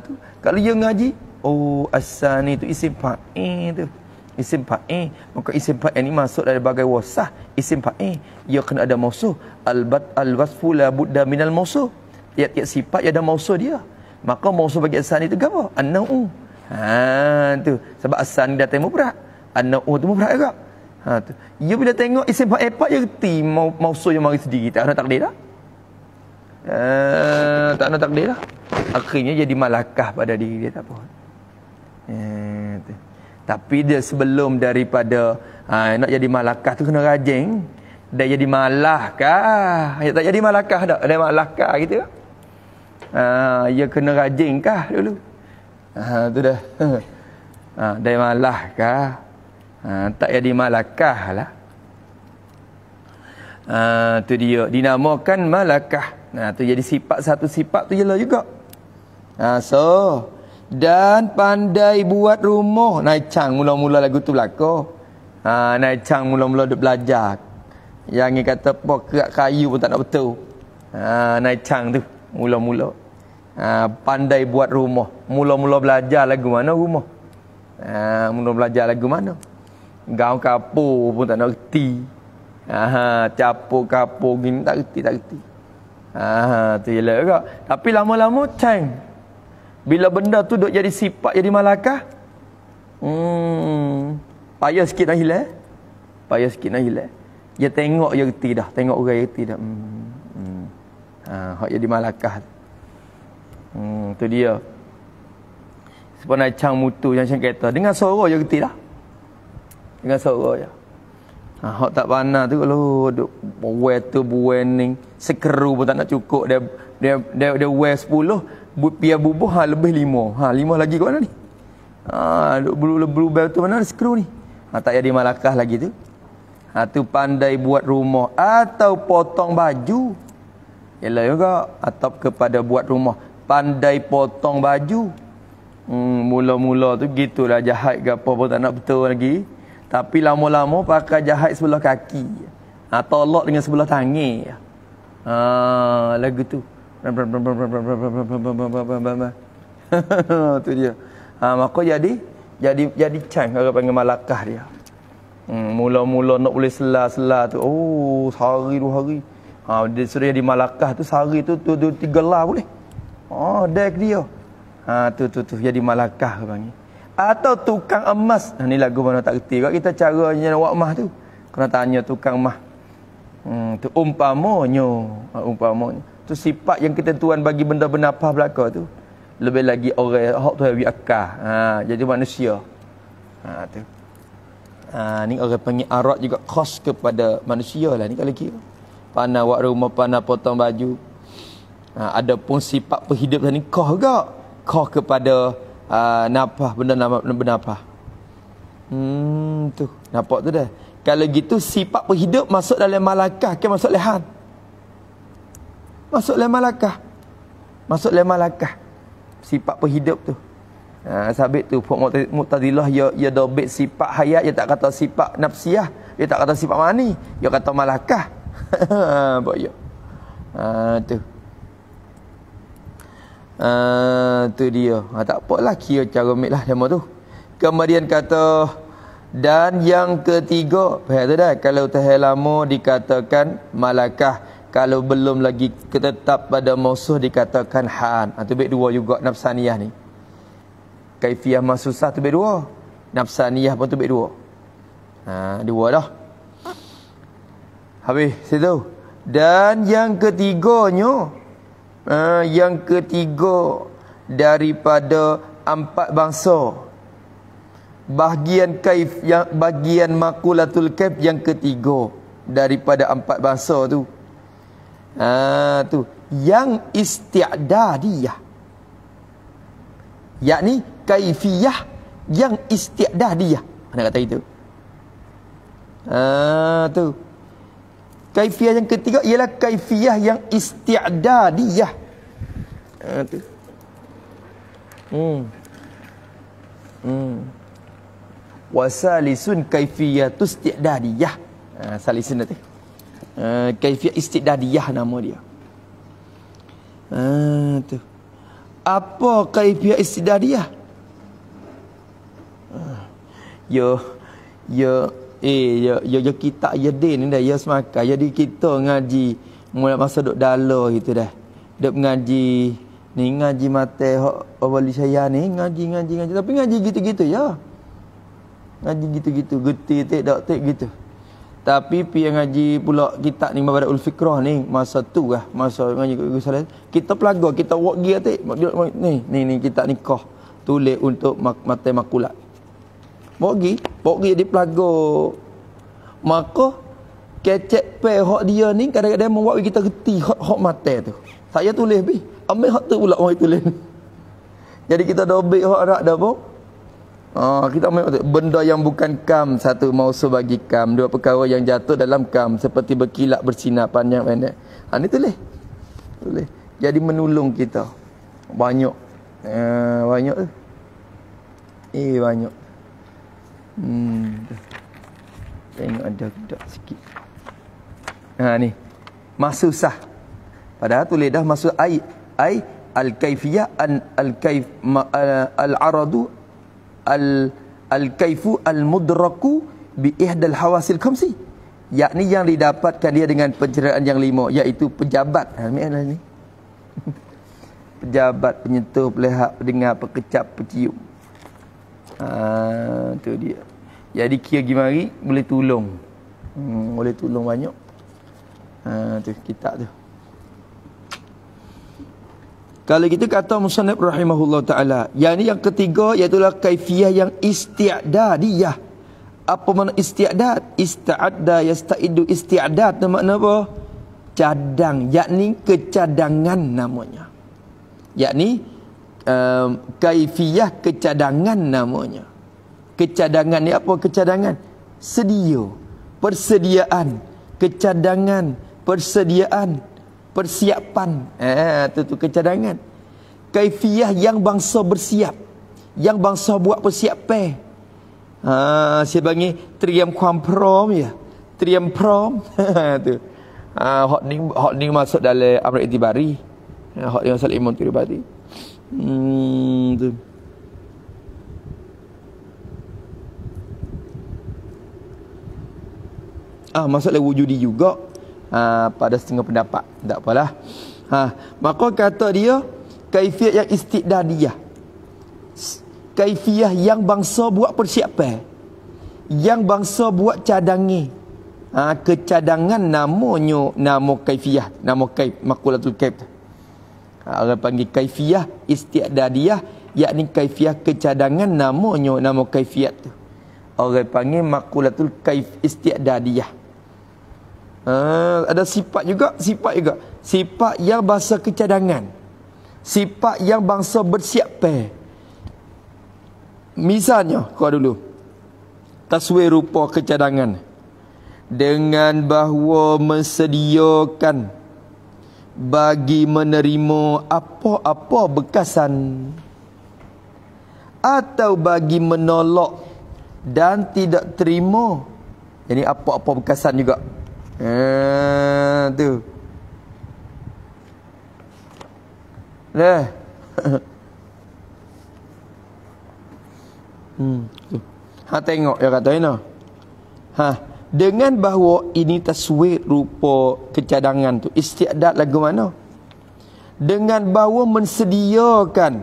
tu. Kalau dia ngaji Oh asani tu isim pa'in tu Isim pa'in Maka isim pa'in ni masuk dari bagai wasah Isim pa'in Dia kena ada mausuh Al-wasfu la buddha minal mausuh tiap-tiap sifat yang ada mausul dia. Maka mausul bagi asan itu apa? An-na'u. Ha tu. Sebab asan datang mubarak. An-na'u tu mubarak juga. Ha tu. Dia ya, bila tengok isim fa'il apa dia reti mausul yang mari sendiri. Tak ada takdir dah. Uh, tak ada takdir lah Akhirnya jadi malakah pada diri dia tak apa. Uh, Tapi dia sebelum daripada uh, nak jadi malakah tu kena rajin. Dah jadi malakah. Tak jadi malakah dah. Dah malakah gitu. Lah ia ah, ya kena rajin kah dulu? Ha, tu dah. Ha, ah, dari malah kah? Ha, tak jadi malakah lah. Ha, tu dia. Dinamakan malakah. Nah, ha, tu jadi sifat satu sifat tu je lah juga. Ha, so dan pandai buat rumah. Naik cang mula-mula lagu tu belaka. Ha, naik cang mula-mula duk belajar. Yang ni kata pokok kayu pun tak nak betul. Ha, naik tu mula-mula. Ha, pandai buat rumah. Mula-mula belajar lagu mana rumah. Ha, ah, mula belajar lagu mana. Gaun kapur pun tak nak kerti. Ha, capur kapur gini tak kerti, tak kerti. Ha, tu jelak juga. Tapi lama-lama, ceng, Bila benda tu duk jadi sifat, jadi malakah. Hmm, payah sikit nak hilang. Eh? Payah sikit nak hilang. Dia tengok je kerti dah. Tengok orang je kerti dah. Hmm, hmm. Ha, hak jadi malakah tu. Hmm, tu dia. Sepanai cang mutu yang macam kereta. Dengan suara je getih Dengan suara je. Ha, hak tak panah tu kalau duk wear tu buening, sekeru pun tak nak cukup dia dia dia, dia wear 10, bu, pia bubuh ha lebih 5. Ha 5 lagi kat mana ni? Ha duk blue blue, blue bell tu mana sekeru ni? Ha tak jadi malakah lagi tu. Ha tu pandai buat rumah atau potong baju. Yalah juga atap kepada buat rumah pandai potong baju. Hmm, mula-mula hmm, tu gitulah jahat ke apa pun tak nak betul lagi. Tapi lama-lama pakai jahat sebelah kaki. Ha, tolak dengan sebelah tangi. Ha, lagu tu. tu dia. Ha, maka jadi jadi jadi cang kalau panggil malakah dia. Hmm, mula-mula nak boleh selah-selah tu. Oh, sehari dua hari. Ha, dia suruh di malakah tu sehari tu, tu, tu tiga lah boleh. Oh, dek dia. Ha tu tu tu jadi malakah ke panggil. Atau tukang emas. Nah ni lagu mana tak reti. Kita caranya awak mah tu. Kena tanya tukang mah. Hmm tu umpamanya, ha, umpamanya. Tu sifat yang kita tuan bagi benda-benda apa belaka tu. Lebih lagi orang hak tu wi akah. Ha jadi manusia. Ha tu. Ha ni orang panggil arak juga khas kepada manusia lah ni kalau kira. Panah awak rumah, panah potong baju, ha, ada pun sifat penghidup tadi kah juga kah kepada uh, ha, napa benda nama benda, benda apa hmm tu nampak tu dah kalau gitu sifat penghidup masuk dalam malakah ke kan masuk lehan masuk dalam malakah masuk dalam malakah sifat penghidup tu ha, sabit tu Puk Muqtadillah Ya, ya dobit sifat hayat Ya tak kata sifat nafsiah Ya tak kata sifat mani Ya kata malakah Ha, buat ya. Ha, tu. Ah, tu dia. Ha, tak apalah kira cara ambil lah demo tu. Kemudian kata dan yang ketiga, faham tu dah kalau tahan lama dikatakan malakah kalau belum lagi ketetap pada musuh dikatakan han. Ha, tu baik dua juga nafsaniyah ni. Kaifiyah masusah tu baik dua. Nafsaniyah pun tu baik dua. Ha, dua dah. Habis situ. Dan yang ketiganya, ha, Yang ketiga Daripada empat bangsa Bahagian kaif yang Bahagian makulatul kaif yang ketiga Daripada empat bangsa tu ha, tu Yang istiadadiyah Yakni kaifiyah Yang istiadadiyah Mana kata itu Ah ha, tu Kaifiah yang ketiga ialah kaifiah yang isti'adadiyah. Ha, tu. Hmm. Hmm. Wasalisun kaifiyah tu isti'adadiyah. Ha, salisun nanti. Ha, kaifiah isti'adadiyah nama dia. Ha, tu. Apa kaifiah isti'adadiyah? Ha. Yo. Yo eh ya ya, ya kita ya din ni dah ya semaka jadi kita ngaji mula masa duk dalo gitu dah duk ngaji ni ngaji mate awali saya ni ngaji ngaji ngaji tapi ngaji gitu-gitu ya ngaji gitu-gitu getih tak dak tak gitu tapi pi ngaji pula kita ni mabada ul fikrah ni masa tu lah masa ngaji guru salat kita pelaga kita wak gear tak ni ni ni kita nikah tulis untuk mate makulat pergi pergi jadi pelago maka kecek pe hok dia ni kadang-kadang membuat kita reti hok hok mate tu saya tulis bi ambil hok tu pula orang tulis jadi kita dobik hok rak dah pun Oh, ha, kita ambil benda yang bukan kam satu mau sebagi kam dua perkara yang jatuh dalam kam seperti berkilat bersinar panjang pendek ha, ni tulis tulis jadi menolong kita banyak eh, banyak eh banyak Hmm. Tengok ada gedak sikit. Ha ni. Masa usah. Padahal tulis dah masuk ai ai al kaifiyah an al kaif al aradu al al kaifu al mudraku bi ihdal hawasil khamsi yakni yang didapatkan dia dengan pencerahan yang lima iaitu pejabat ha lah ni pejabat penyentuh pelihat pendengar pekecap pecium Ah, tu dia. Jadi kia gimari boleh tolong. Hmm, boleh tolong banyak. Ha, tu kita tu. Kalau kita kata Musannab rahimahullah ta'ala Yang ini yang ketiga iaitu kaifiah yang istiadadiyah Apa makna istiadad? Istiadda, yasta'idu, istiadad Itu makna apa? Cadang, yakni kecadangan namanya Yakni um, kaifiyah kecadangan namanya. Kecadangan ni apa kecadangan? Sedia, persediaan, kecadangan, persediaan, persiapan. Eh, itu, itu kecadangan. Kaifiyah yang bangsa bersiap, yang bangsa buat persiapan. Ha, saya panggil triam kuam prom ya. Triam prom. tu. Ha, hot ni hot ni masuk dalam amr itibari. Ah, hot ni masuk imun itibari mundo. Ah, masalah wujudi juga ah, pada setengah pendapat. Tak apalah. Ha, ah, maka kata dia, kaifiat yang istidah dia. Kaifiat yang bangsa buat persiapan. Yang bangsa buat cadangi. Ah, kecadangan namanya, namo kaifiat. namo kaif, makulatul kaif. Tu. Ah, orang panggil kaifiah istiadadiah yakni kaifiah kecadangan namanya nama kaifiat tu orang panggil makulatul kaif istiadadiah ha, ah, ada sifat juga sifat juga sifat yang bahasa kecadangan sifat yang bangsa bersiap misalnya kau dulu taswir rupa kecadangan dengan bahawa mensediakan bagi menerima apa-apa bekasan atau bagi menolak dan tidak terima jadi apa-apa bekasan juga ha tu leh hmm tu ha tengok ya kata ni ha dengan bahawa ini taswir rupa kecadangan tu istiadat lagu mana dengan bahawa mensediakan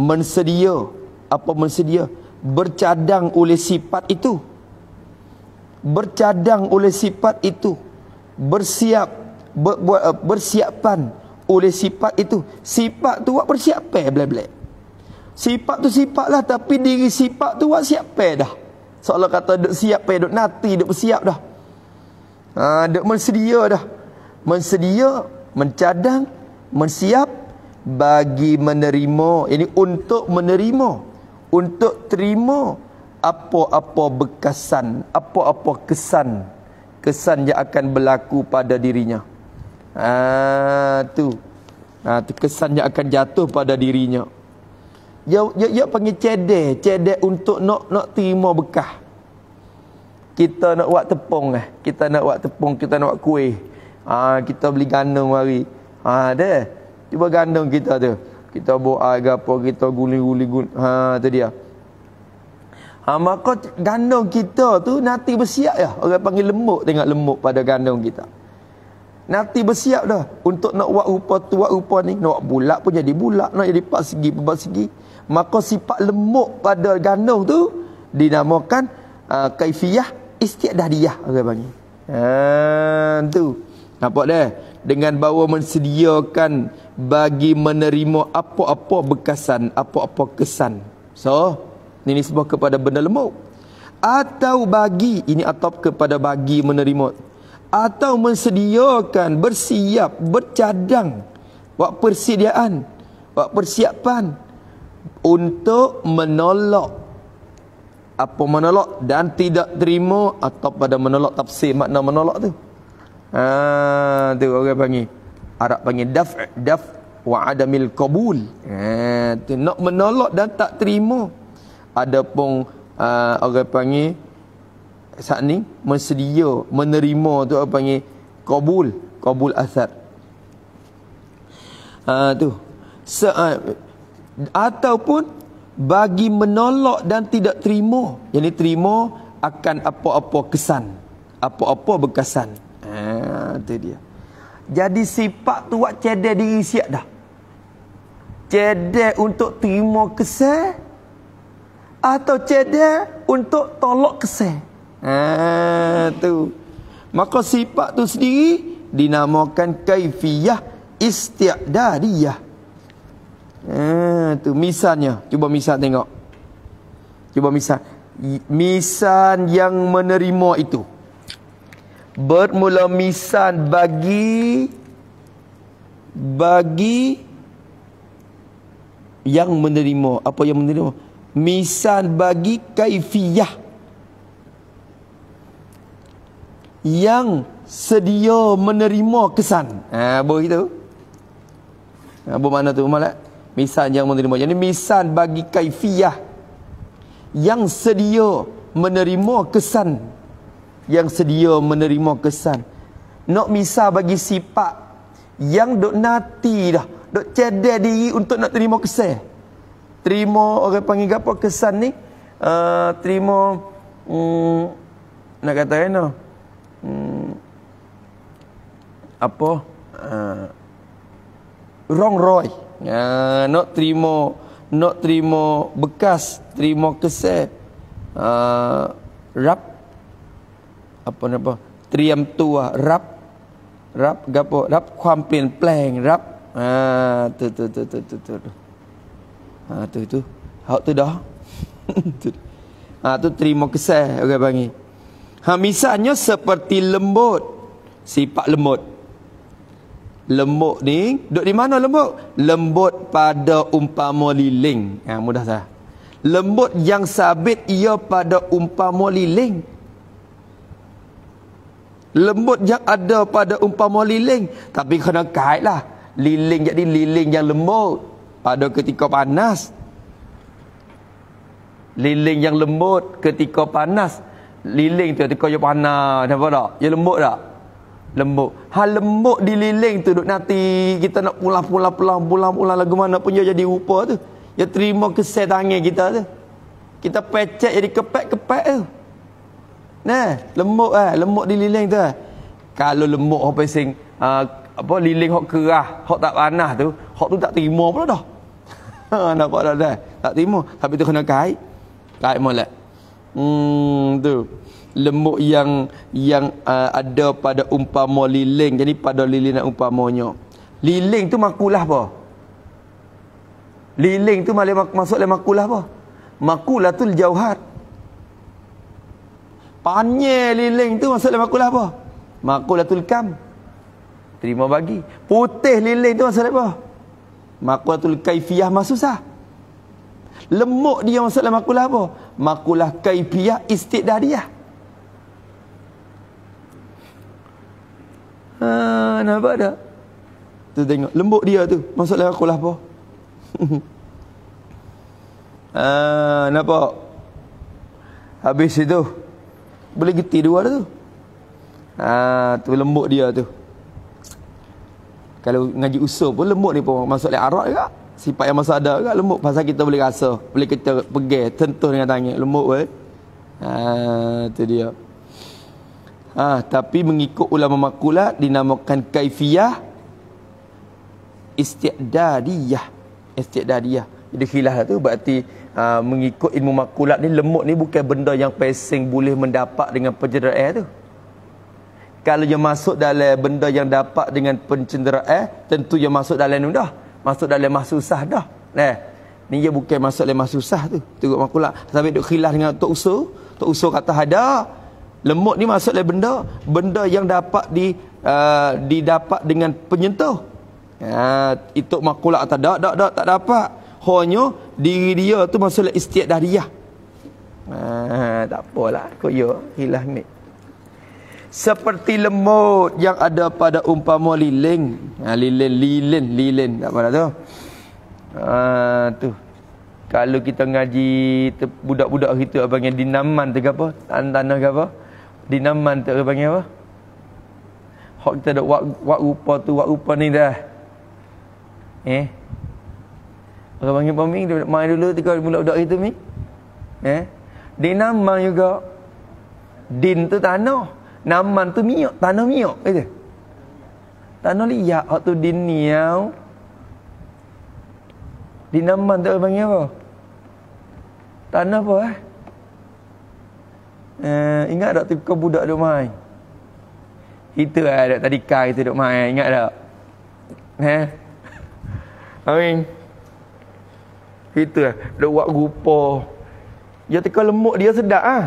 mensedia apa mensedia bercadang oleh sifat itu bercadang oleh sifat itu bersiap ber, ber, eh, bersiapan oleh sifat itu sifat tu buat persiapan eh, bla bla sifat tu sifat lah, tapi diri sifat tu buat siapa eh, dah Seolah kata duk siap payah duk nanti duk bersiap dah. Ha, duk mensedia dah. Mensedia, mencadang, mensiap bagi menerima. Ini untuk menerima. Untuk terima apa-apa bekasan, apa-apa kesan. Kesan yang akan berlaku pada dirinya. Ah ha, tu. ha, tu kesan yang akan jatuh pada dirinya. Dia, dia, dia panggil cedek. Cedek untuk nak nak terima bekah. Kita nak buat tepung eh. Kita nak buat tepung, kita nak buat kuih. Ha, kita beli gandum hari. Ha, ada. Tiba gandum kita tu. Kita buat air apa, kita guling-guling. Guling. Ha, tu dia. Ha, maka gandum kita tu nanti bersiap ya. Orang panggil lembut, tengok lembut pada gandum kita. Nanti bersiap dah untuk nak buat rupa tu, buat rupa ni. Nak buat bulat pun jadi bulat, nak jadi persegi, persegi. Per maka sifat lemuk pada ganung tu dinamakan uh, kaifiyah istiadadiyah orang okay, panggil. Ha tu. Nampak dah dengan bawa mensediakan bagi menerima apa-apa bekasan, apa-apa kesan. So, ini nisbah kepada benda lemuk atau bagi ini atop kepada bagi menerima atau mensediakan bersiap bercadang buat persediaan buat persiapan untuk menolak apa menolak dan tidak terima atau pada menolak tafsir makna menolak tu. Ha tu orang panggil Arab panggil daf' daf wa adamil qabul. Ha tu nak menolak dan tak terima. Adapun uh, orang panggil saat ni mensedia menerima tu apa panggil qabul qabul asar. Ha tu saat ha, so, uh, ataupun bagi menolak dan tidak terima. Yang terima akan apa-apa kesan, apa-apa bekasan. Ha, tu dia. Jadi sifat tu buat cedek diri siap dah. Cedek untuk terima kesan atau cedek untuk tolak kesan. Ha, tu. Maka sifat tu sendiri dinamakan kaifiyah istiadariyah. Ha, tu misalnya cuba misal tengok cuba misal misal yang menerima itu bermula misal bagi bagi yang menerima apa yang menerima misal bagi kaifiyah yang sedia menerima kesan ha apa itu ha, apa makna tu malak Misan yang menerima. Jadi misan bagi kaifiah yang sedia menerima kesan. Yang sedia menerima kesan. Nak misal bagi sifat yang dok nati dah. Dok cedek diri untuk nak terima kesan. Terima orang panggil apa kesan ni? Uh, terima... Um, nak kata kan? No? Um, hmm, apa? Uh, eh, wrong roy uh, ya, nak terima nak terima bekas terima kesal uh, rap apa nama triam tua rap rap gapo rap kuam pian pleng rap ha tu tu tu tu tu tu ha tu tu hak tu dah tu ha tu terima kesal orang okay, panggil ha misalnya seperti lembut sifat lembut lembut ni duduk di mana lembut lembut pada umpama liling ha mudah salah lembut yang sabit ia pada umpama liling lembut yang ada pada umpama liling tapi kena kaitlah liling jadi liling yang lembut pada ketika panas liling yang lembut ketika panas liling tu ketika panas apa tak dia lembut tak lembut. Hal lembut dililing tu duk nanti kita nak pulang-pulang-pulang pulang-pulang lagu mana pun dia jadi rupa tu. Dia terima kesel tangan kita tu. Kita pecek jadi kepek-kepek tu. Nah, lembut eh, lembut dililing tu. Eh. Kalau lembut eh, apa sing apa liling hok kerah, hok tak panas tu, hok tu tak terima pula dah. Nampak dah dah. Tak terima. Tapi tu kena kait. Kait molek. Hmm, tu lembuk yang yang uh, ada pada umpama liling jadi pada liling nak umpamanya liling tu makulah apa liling tu malah masuk dalam makulah apa makulah tu jauhat panjang liling tu masuk dalam makulah apa makulah tu kam terima bagi putih liling tu masuk dalam apa makulah tu kaifiyah masuk sah lemuk dia masuk dalam makulah apa makulah kaifiyah istidah Haa, nampak tak? Tu tengok, lembut dia tu. Masuk dalam aku lah apa? Haa, nampak? Habis itu. Boleh geti dua tu. Haa, tu lembut dia tu. Kalau ngaji usul pun lembut ni pun. Masuk dalam arak juga. Sifat yang masa ada juga lembut. Pasal kita boleh rasa. Boleh kita pergi, tentu dengan tangan. Lembut pun. Haa, tu dia. Haa. Ha, tapi mengikut ulama makula dinamakan kaifiyah istiqdadiyah. Istiqdadiyah. Jadi khilaf tu berarti ha, mengikut ilmu makulat ni lemuk ni bukan benda yang pesing boleh mendapat dengan pencederaan tu. Kalau yang masuk dalam benda yang dapat dengan pencendera eh tentu yang masuk dalam ni dah. Masuk dalam masuk susah dah. Eh. Ni dia bukan masuk dalam masuk susah tu. Tengok makulat. Sampai duk khilaf dengan tok usul. Tok usul kata hadah Lemut ni masuk dia benda benda yang dapat di uh, didapat dengan penyentuh. uh, itu makula tak dak dak dak tak dapat. Hanya diri dia tu maksud istiadariah. Ha uh, tak apalah koyo hilang ni. Seperti lemut yang ada pada umpama liling. uh, liling liling liling tak pada tu. Ha uh, Kalau kita ngaji budak-budak kita apa yang dinaman tu ke apa? Tanah-tanah ke apa? Di naman tak boleh panggil apa hok kita ada wak, wak rupa tu wak rupa ni dah eh orang panggil pemi main dulu tiga mula budak kita mi eh naman juga din tu tanah naman tu minyak tanah minyak gitu tanah liat hok tu din niau naman tak boleh panggil apa tanah apa eh Uh, ingat tak kau budak duk main? Kita lah dah tadi kar kita duk main. Ingat tak? Eh? Amin. Kita lah. Duk buat rupa. Dia tekan lemuk dia sedap lah.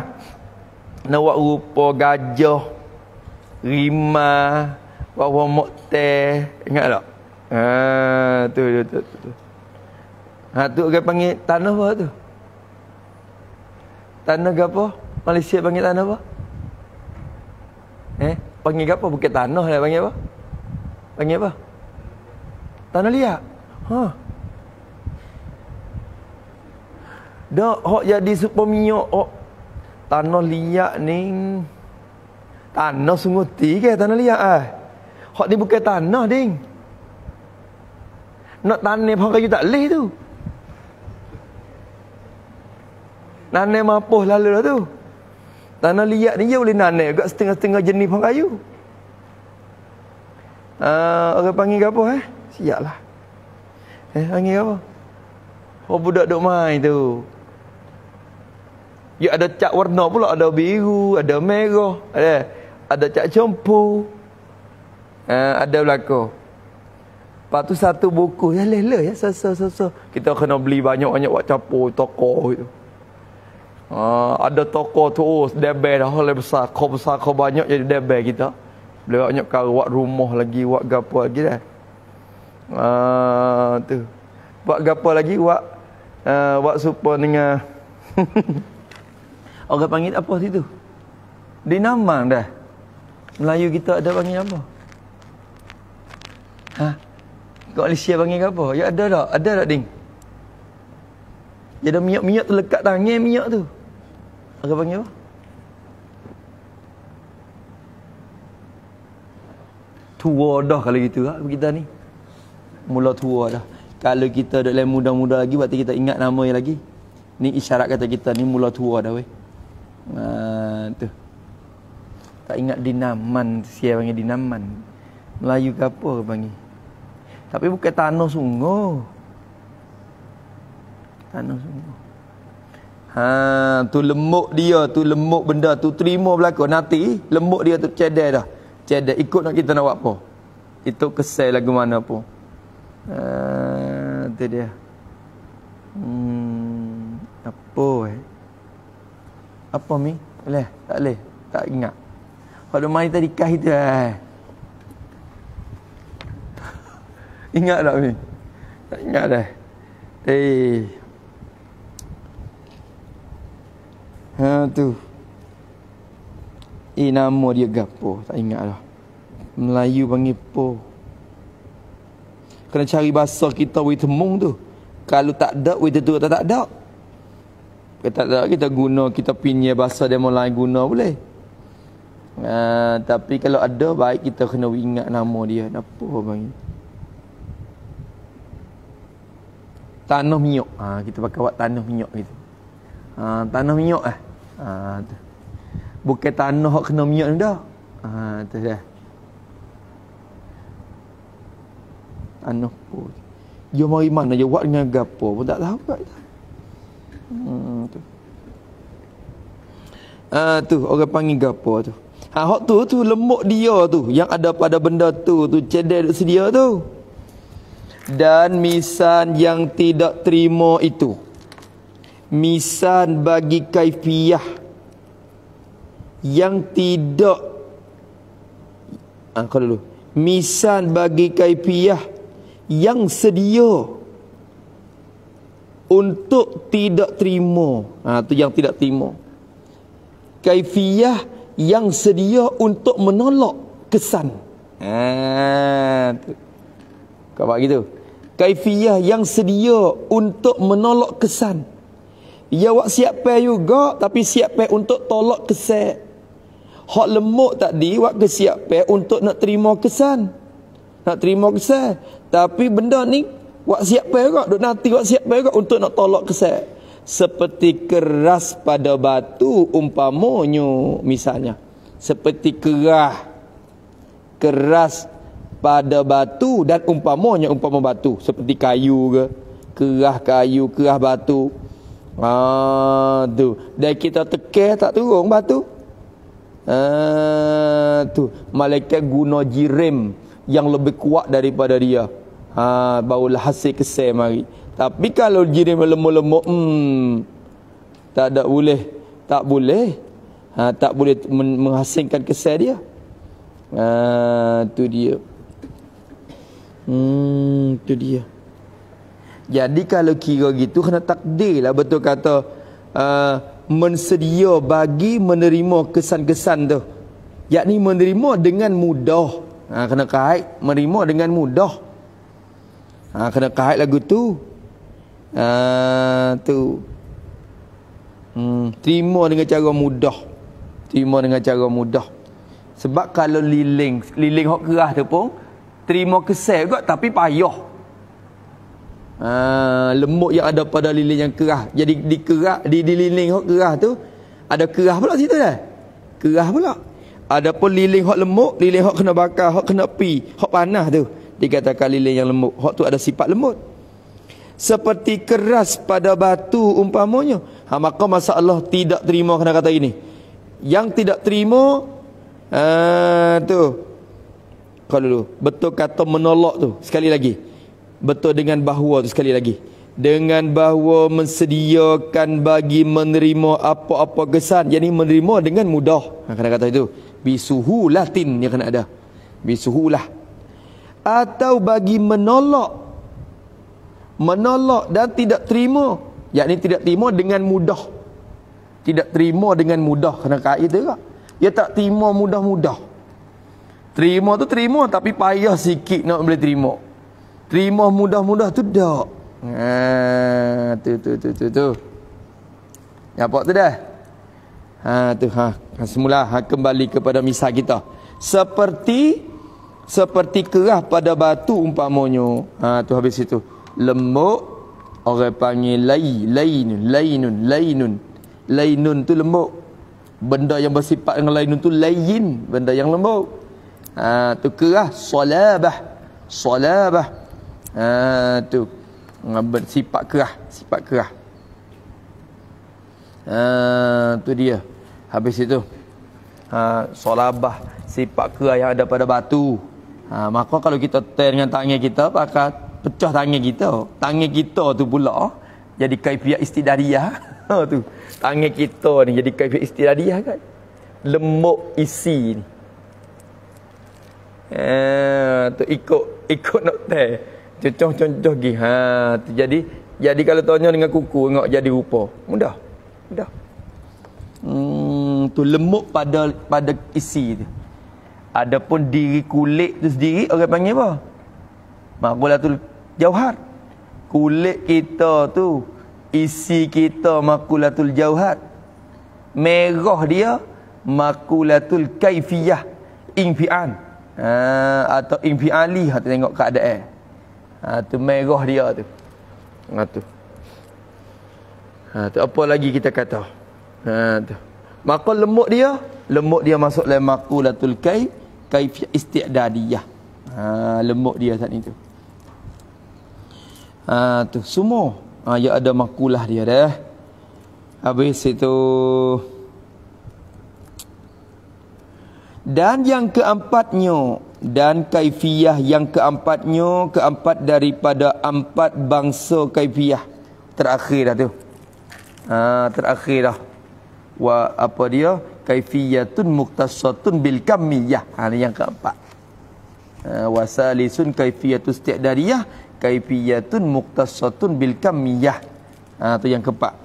Ha? Nak buat rupa gajah. Rima. Buat buat moktel. Ingat tak? Ha, tu, tu, tu, tu. Ha, tu kau panggil tanah apa tu? Tanah ke Malaysia panggil tanah apa? Eh, panggil apa? Bukit tanah lah panggil apa? Panggil apa? Tanah liat. Ha. Dok, hok jadi super minyak, hok tanah liat ni tanah sungguh tiga tanah liat ah. Eh. Hok ni bukan tanah ding. Nak tanam hok kayu tak leh tu. Nanam mampus lalu lah tu. Tanah liat ni dia boleh nanai agak setengah-setengah jenis pang kayu. Uh, orang panggil apa eh? Siap lah. Eh, panggil apa? Oh, budak duk main tu. Ya ada cak warna pula, ada biru, ada merah, ada ada cak jompo. Uh, eh, ada belako. Lepas tu satu buku, ya leh-leh ya, so, so, so, so. Kita kena beli banyak-banyak buat capur, toko itu. Ha, ada toko tu oh, debe dah hal besar kau besar kau banyak jadi debe kita boleh banyak kau buat rumah lagi buat gapo lagi dah uh, tu buat gapo lagi buat uh, buat super dengan orang panggil apa situ di namang dah Melayu kita ada panggil apa ha kau Malaysia panggil apa ya ada tak ada tak ding jadi minyak-minyak tu lekat tangan minyak tu Aku panggil apa? Tua dah kalau gitu lah kita ni. Mula tua dah. Kalau kita dah lain muda-muda lagi, berarti kita ingat nama yang lagi. Ni isyarat kata kita ni mula tua dah weh. Uh, tu. Tak ingat dinaman. Siapa panggil dinaman. Melayu ke apa aku panggil. Tapi bukan tanah sungguh. Tanah sungguh. Ha, tu lembuk dia, tu lembuk benda tu terima berlaku. Nanti lembuk dia tu cedek dah. Cedek ikut nak kita nak buat apa. Itu kesel lagu mana pun. Ha, tu dia. Hmm, apa eh? Apa mi? Tak Boleh? Tak boleh? Tak ingat. Kalau main tadi kah itu eh. ingat tak mi? Tak ingat dah. Eh. eh. Ha tu. Eh nama dia gapo? Tak ingat lah. Melayu panggil po. Kena cari bahasa kita we temung tu. Kalau tak ada we tu tak ada. Kita tak ada kita guna kita pinya bahasa dia mau lain guna boleh. Ha, tapi kalau ada baik kita kena ingat nama dia. Napa panggil? Tanah minyak. Ha, kita pakai buat tanah minyak gitu. Ha, tanah minyak lah. Eh. Ah Bukan tanah hak kena minyak ni dah. Ah tu dah. Tanah pun. mari mana dia buat dengan gapo pun tak tahu kat Hmm tu. Ah tu orang panggil gapo tu. Ha ah, hak tu tu lemak dia tu yang ada pada benda tu tu cedek duk sedia tu. Dan misan yang tidak terima itu misan bagi kaifiyah yang tidak angkat ah, dulu misan bagi kaifiyah yang sedia untuk tidak terima ah tu yang tidak terima kaifiyah yang sedia untuk menolak kesan ah tu kau buat gitu kaifiyah yang sedia untuk menolak kesan Ya awak siap juga tapi siap pay untuk tolak kesan. Hak lemuk tadi awak siap pay untuk nak terima kesan. Nak terima kesan. Tapi benda ni wak siap pay juga. Duk nanti wak siap pay juga untuk nak tolak kesan. Seperti keras pada batu umpamanya misalnya. Seperti kerah. Keras pada batu dan umpamanya umpama batu. Seperti kayu ke. Kerah kayu, kerah Batu. Ha tu. Dan kita tekeh tak turun batu. Ha tu. Malaikat guna jirim yang lebih kuat daripada dia. Ha barulah hasil kesel mari. Tapi kalau jirim lemu lemu, hmm, tak ada boleh, tak boleh. Ha tak boleh menghasilkan kesel dia. Ha tu dia. Hmm tu dia. Jadi kalau kira gitu kena takdir lah betul kata uh, Mensedia bagi menerima kesan-kesan tu Yakni menerima dengan mudah ha, Kena kait menerima dengan mudah ha, Kena kait lagu tu uh, tu hmm, Terima dengan cara mudah Terima dengan cara mudah Sebab kalau liling Liling hok kerah tu pun Terima kesel kot tapi payah Ha, lembut yang ada pada lilin yang kerah. Jadi di kerah di dilining hok kerah tu ada kerah pula situ dah. Kerah pula. pun lilin hok lembut, lilin hok kena bakar, hok kena pi, hok panah tu dikatakan lilin yang lembut. Hok tu ada sifat lembut. Seperti keras pada batu umpamanya. Ha, maka masa Allah tidak terima kena kata ini. Yang tidak terima ha, tu kalau betul kata menolak tu sekali lagi Betul dengan bahawa tu sekali lagi. Dengan bahawa mensediakan bagi menerima apa-apa kesan. jadi ini menerima dengan mudah. Ha, kena kata itu. Bisuhu latin yang kena ada. Bisuhu lah. Atau bagi menolak. Menolak dan tidak terima. Yang ini tidak terima dengan mudah. Tidak terima dengan mudah. Kena kata itu juga. Dia tak terima mudah-mudah. Terima tu terima tapi payah sikit nak boleh terima terima mudah-mudah tu dak. Ha tu tu tu tu tu. Nampak tu dah. Ha tu ha, ha semula ha, kembali kepada misal kita. Seperti seperti kerah pada batu umpamanya. Ha tu habis itu Lembuk orang panggil lai lain lainun lainun. Lainun tu lembuk. Benda yang bersifat dengan lainun tu lain, benda yang lembuk. Ha tu kerah salabah. Salabah. Ha tu. Bersifat kerah, sifat kerah. Ha tu dia. Habis itu. Ha solabah sifat kerah yang ada pada batu. Ha maka kalau kita tear dengan tangan kita pakat pecah tangan kita. Tangan kita tu pula oh, jadi kaifiat istidariah. Ha tu. Tangan kita ni jadi kaifiat istidariah kan. Lembuk isi ni. Eh, tu ikut ikut nak teh contoh-contoh gi ha terjadi jadi kalau tanya dengan kuku tengok jadi rupa mudah mudah hmm tu lemuk pada pada isi tu adapun diri kulit tu sendiri orang panggil apa maqulatul jauhar kulit kita tu isi kita maqulatul jauhar merah dia maqulatul kaifiyah infian ha atau infiali hati tengok keadaan Ha tu merah dia tu. Ha tu. Ha tu apa lagi kita kata? Ha tu. Maka lemak dia, lemak dia masuk dalam maqulatul kai kaif istiqdadiyah. Ha lemak dia saat itu. Ha tu semua. Ha ya ada makulah dia dah. Habis itu dan yang keempatnya dan kaifiyah yang keempatnya keempat daripada empat bangsa kaifiyah terakhir dah tu ha, terakhir dah wa apa dia kaifiyatun muktasatun bil kamiyah ha, yang keempat ha, wasalisun kaifiyatu istidariyah kaifiyatun muktasatun bil kamiyah ha, tu yang keempat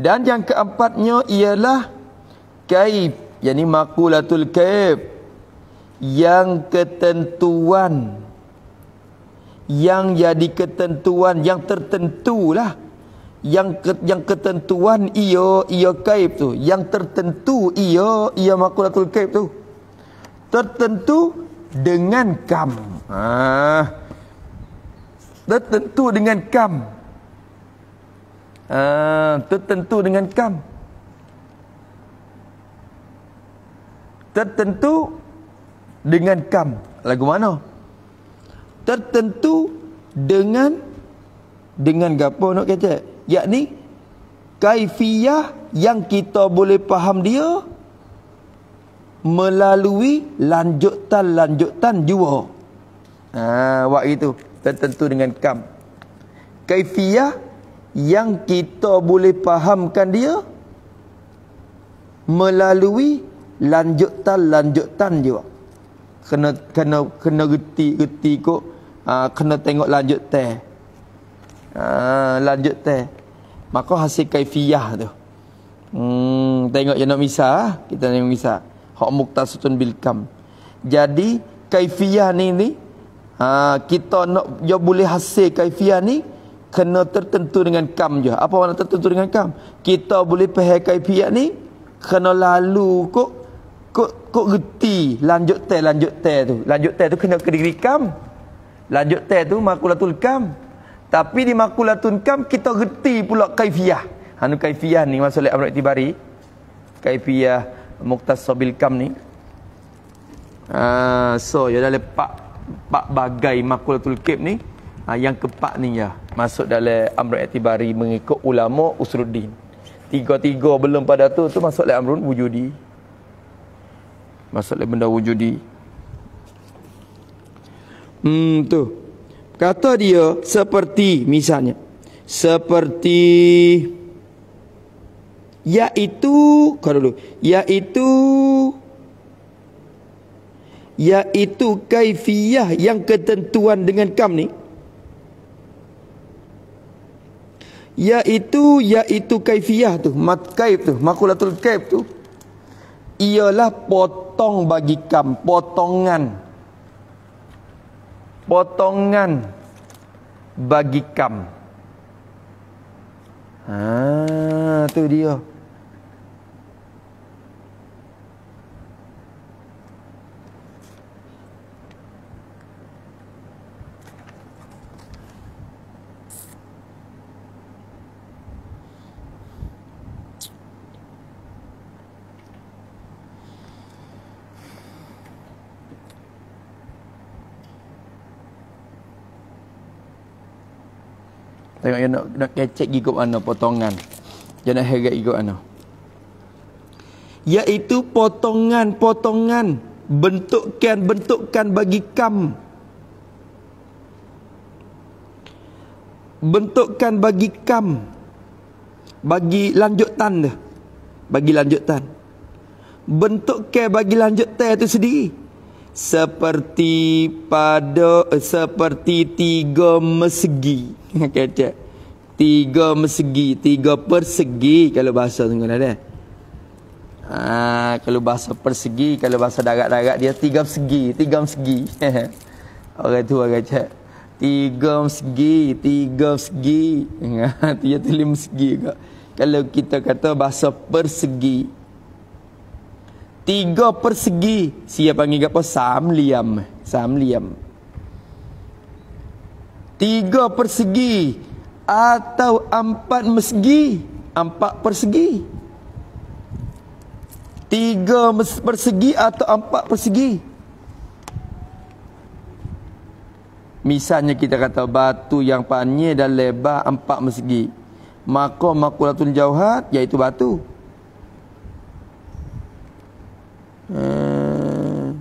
dan yang keempatnya ialah kaif yakni makulatul kaif yang ketentuan yang jadi ketentuan yang tertentulah yang ke, yang ketentuan iyo iyo kaib tu yang tertentu ia ia makulatul kaib tu tertentu dengan kam ah tertentu dengan kam ah tertentu dengan kam tertentu dengan kam. Lagu mana? Tertentu dengan dengan gapo nak kata? Yakni kaifiah yang kita boleh faham dia melalui lanjutan-lanjutan jua. Ha, buat gitu. Tertentu dengan kam. Kaifiah yang kita boleh fahamkan dia melalui lanjutan-lanjutan jua. -lanjutan kena kena kena reti reti kok uh, kena tengok lanjut teh uh, lanjut teh maka hasil kaifiyah tu hmm, tengok nak misah ah, kita tengok misah hak muktasatun bil kam jadi kaifiyah ni ni ha, kita nak dia boleh hasil kaifiyah ni kena tertentu dengan kam je apa mana tertentu dengan kam kita boleh pahai kaifiyah ni kena lalu kok Kok kok reti lanjut teh lanjut teh tu. Lanjut teh tu kena ke diri kam. Lanjut teh tu makulatul kam. Tapi di makulatul kam kita reti pula kaifiah. Anu ha, kaifiah ni masuk oleh Amrul Tibari. Kaifiah muktasabil kam ni. Uh, so ya dalam pak pak bagai makulatul kib ni uh, yang keempat ni ya masuk dalam Amrul Tibari mengikut ulama Usruddin. Tiga-tiga belum pada tu tu masuk dalam Amrul Wujudi masalah benda wujudi hmm tu kata dia seperti misalnya seperti yaitu kau dulu yaitu yaitu kaifiyah yang ketentuan dengan kam ni yaitu yaitu kaifiyah tu mat kaif tu makulatul kaif tu ialah pot potong bagi kam potongan potongan bagi kam ha tu dia Tengok yang nak, nak kecek gigup mana potongan. Yang nak heret gigup mana. Iaitu potongan-potongan bentukkan-bentukkan bagi kam. Bentukkan bagi kam. Bagi lanjutan dia. Bagi lanjutan. bentukkan bagi lanjutan itu sendiri seperti pada eh, seperti tiga mesegi kata tiga mesegi tiga persegi kalau bahasa tengok eh. ada ha, kalau bahasa persegi kalau bahasa darat-darat dia tiga persegi tiga persegi orang tua kata tiga persegi tiga Ingat ha, tiga telim persegi kalau kita kata bahasa persegi tiga persegi siapa panggil apa sam liam sam liam tiga persegi atau empat persegi empat persegi tiga persegi atau empat persegi Misalnya kita kata batu yang panjang dan lebar empat persegi. Maka makulatun jauhat iaitu batu. Hmm.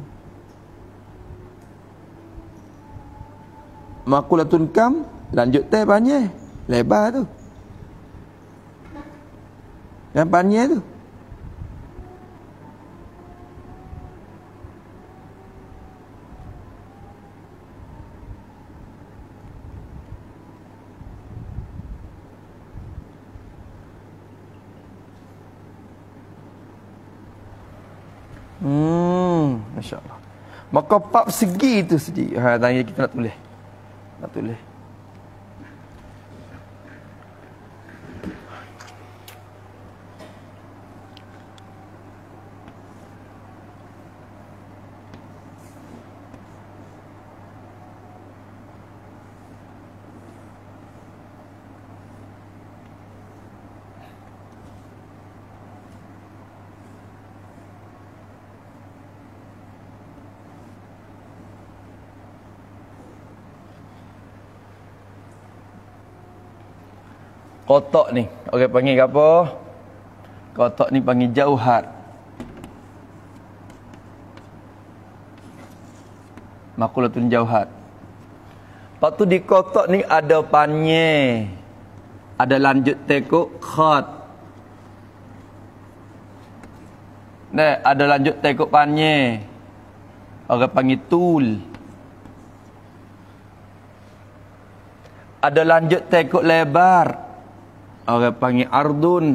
Makulatun kam Lanjut teh panjang Lebar tu Yang panjang tu Hmm, masya-Allah. Maka pap segi itu sendiri. Ha tanya kita nak tulis. Nak tulis. kotak ni orang okay, panggil apa kotak ni panggil jauhat makulatun jauhat lepas tu di kotak ni ada panye, ada lanjut tekuk khat Nah, ada lanjut tekuk panye, orang panggil tul ada lanjut tekuk lebar orang panggil ardun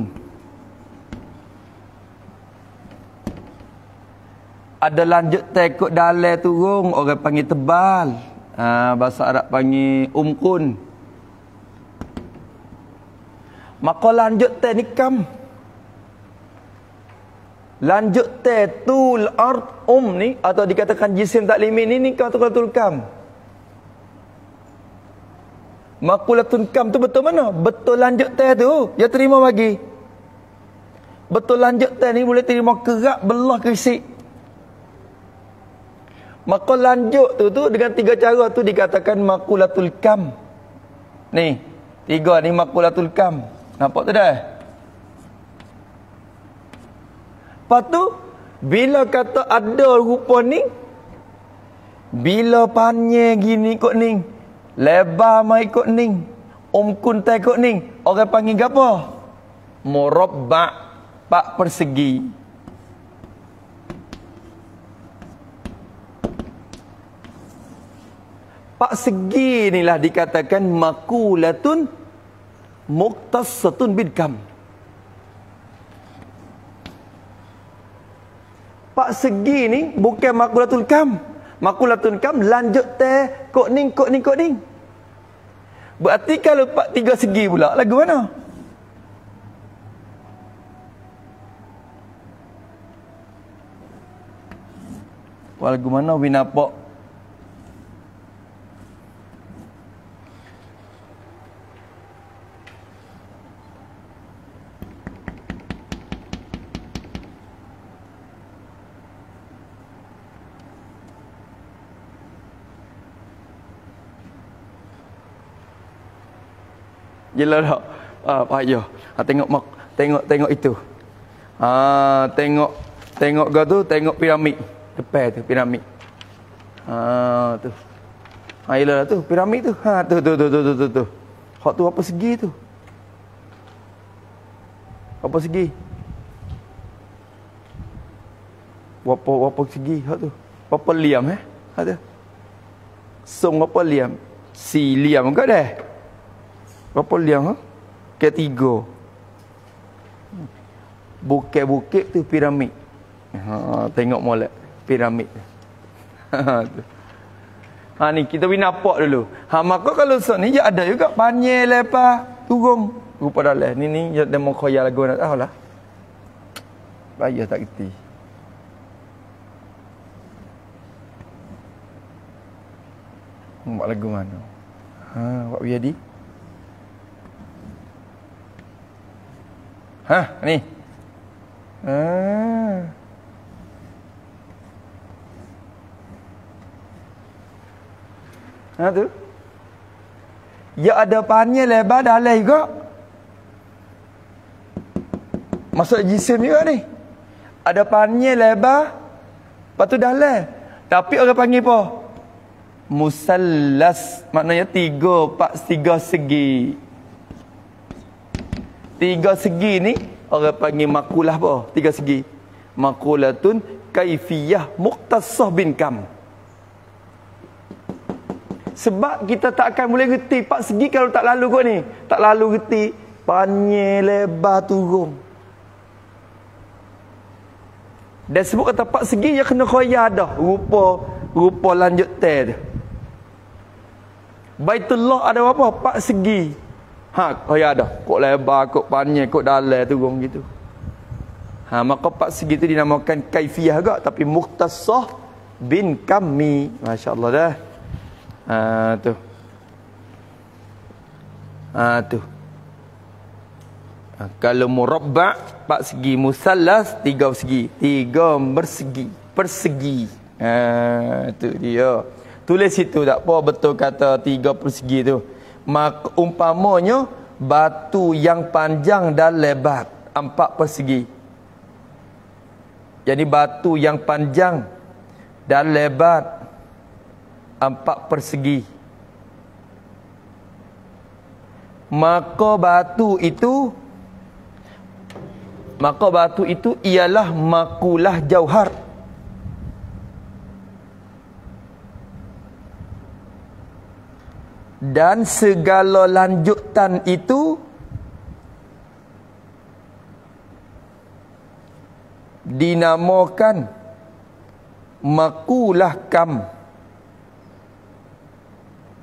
ada lanjut tekut dalai turung orang panggil tebal ha, bahasa Arab panggil umkun maka lanjut teknikam lanjut te tul ard um ni atau dikatakan jisim taklimin ni ni kau tukar tulkam Makulatun kam tu betul mana? Betul lanjut teh tu. Ya terima bagi. Betul lanjut teh ni boleh terima kerak belah kerisik. Maka lanjut tu tu dengan tiga cara tu dikatakan makulatul kam. Ni. Tiga ni makulatul kam. Nampak tu dah? Lepas tu, bila kata ada rupa ni, bila panjang gini kot ni, Lebah mai ikut ning. Om kun tak ikut ning. Orang panggil apa? Murabak. Pak persegi. Pak segi inilah dikatakan makulatun muktasatun bidkam. Pak segi ni bukan makulatul kam. Makulatun kam lanjut teh kok ning kok ning kok ning. Berarti kalau pak tiga segi pula lagu mana? Walau mana winapok Gila tak? Ah, uh, payo. Ah, tengok mak, tengok tengok itu. Ah, tengok tengok ke tu, tengok piramid. Depan tu piramid. Ah, tu. Ah, gila lah tu, piramid tu. Ha, tu tu tu tu tu tu. tu. Hak tu apa segi tu? Apa segi? Berapa berapa segi hak tu? Berapa liam eh? tu, Song apa liam? Si liam ke dah? Berapa liang ha? Ketiga. Bukit-bukit tu piramid. Ha, tengok molek piramid. ha, ni kita pergi nampak dulu. Ha, maka kalau sana ni, ya ada juga. Panyir lepas, eh, turung. Rupa dah lah. Ni ni, ya, dia mau khoyal lagu nak tahu lah. Raya tak kerti. Buat lagu mana? Ha, buat biadi. Ha, ni. Ha. Ha tu. Ya ada panya lebar dalam juga. Masuk jisim juga ni. Ada panya lebar. Lepas tu dalam. Tapi orang panggil apa? Musallas. Maknanya tiga, empat, tiga segi. Tiga segi ni orang panggil makulah apa? Tiga segi. Makulatun kaifiyah muktasah bin kam. Sebab kita tak akan boleh reti empat segi kalau tak lalu kot ni. Tak lalu reti panjang lebar turun. Dan sebut kata empat segi yang kena khoya dah. Rupa rupa lanjut tel. Baitullah ada apa? Empat segi. Ha, oh ya ada. Kok lebar, kok panjang, kok dalai turun gitu. Ha, maka pak segi tu dinamakan kaifiyah juga. Tapi muktasah bin kami. Masya Allah dah. Ha, tu. Ha, tu. Ha, kalau murabak, pak segi musallas, tiga segi. Tiga bersegi. Persegi. Ha, tu dia. Tulis situ tak apa betul kata tiga persegi tu. Mak umpamanya batu yang panjang dan lebar empat persegi. Jadi batu yang panjang dan lebar empat persegi. Maka batu itu maka batu itu ialah makulah jauhar. dan segala lanjutan itu dinamakan makulah kam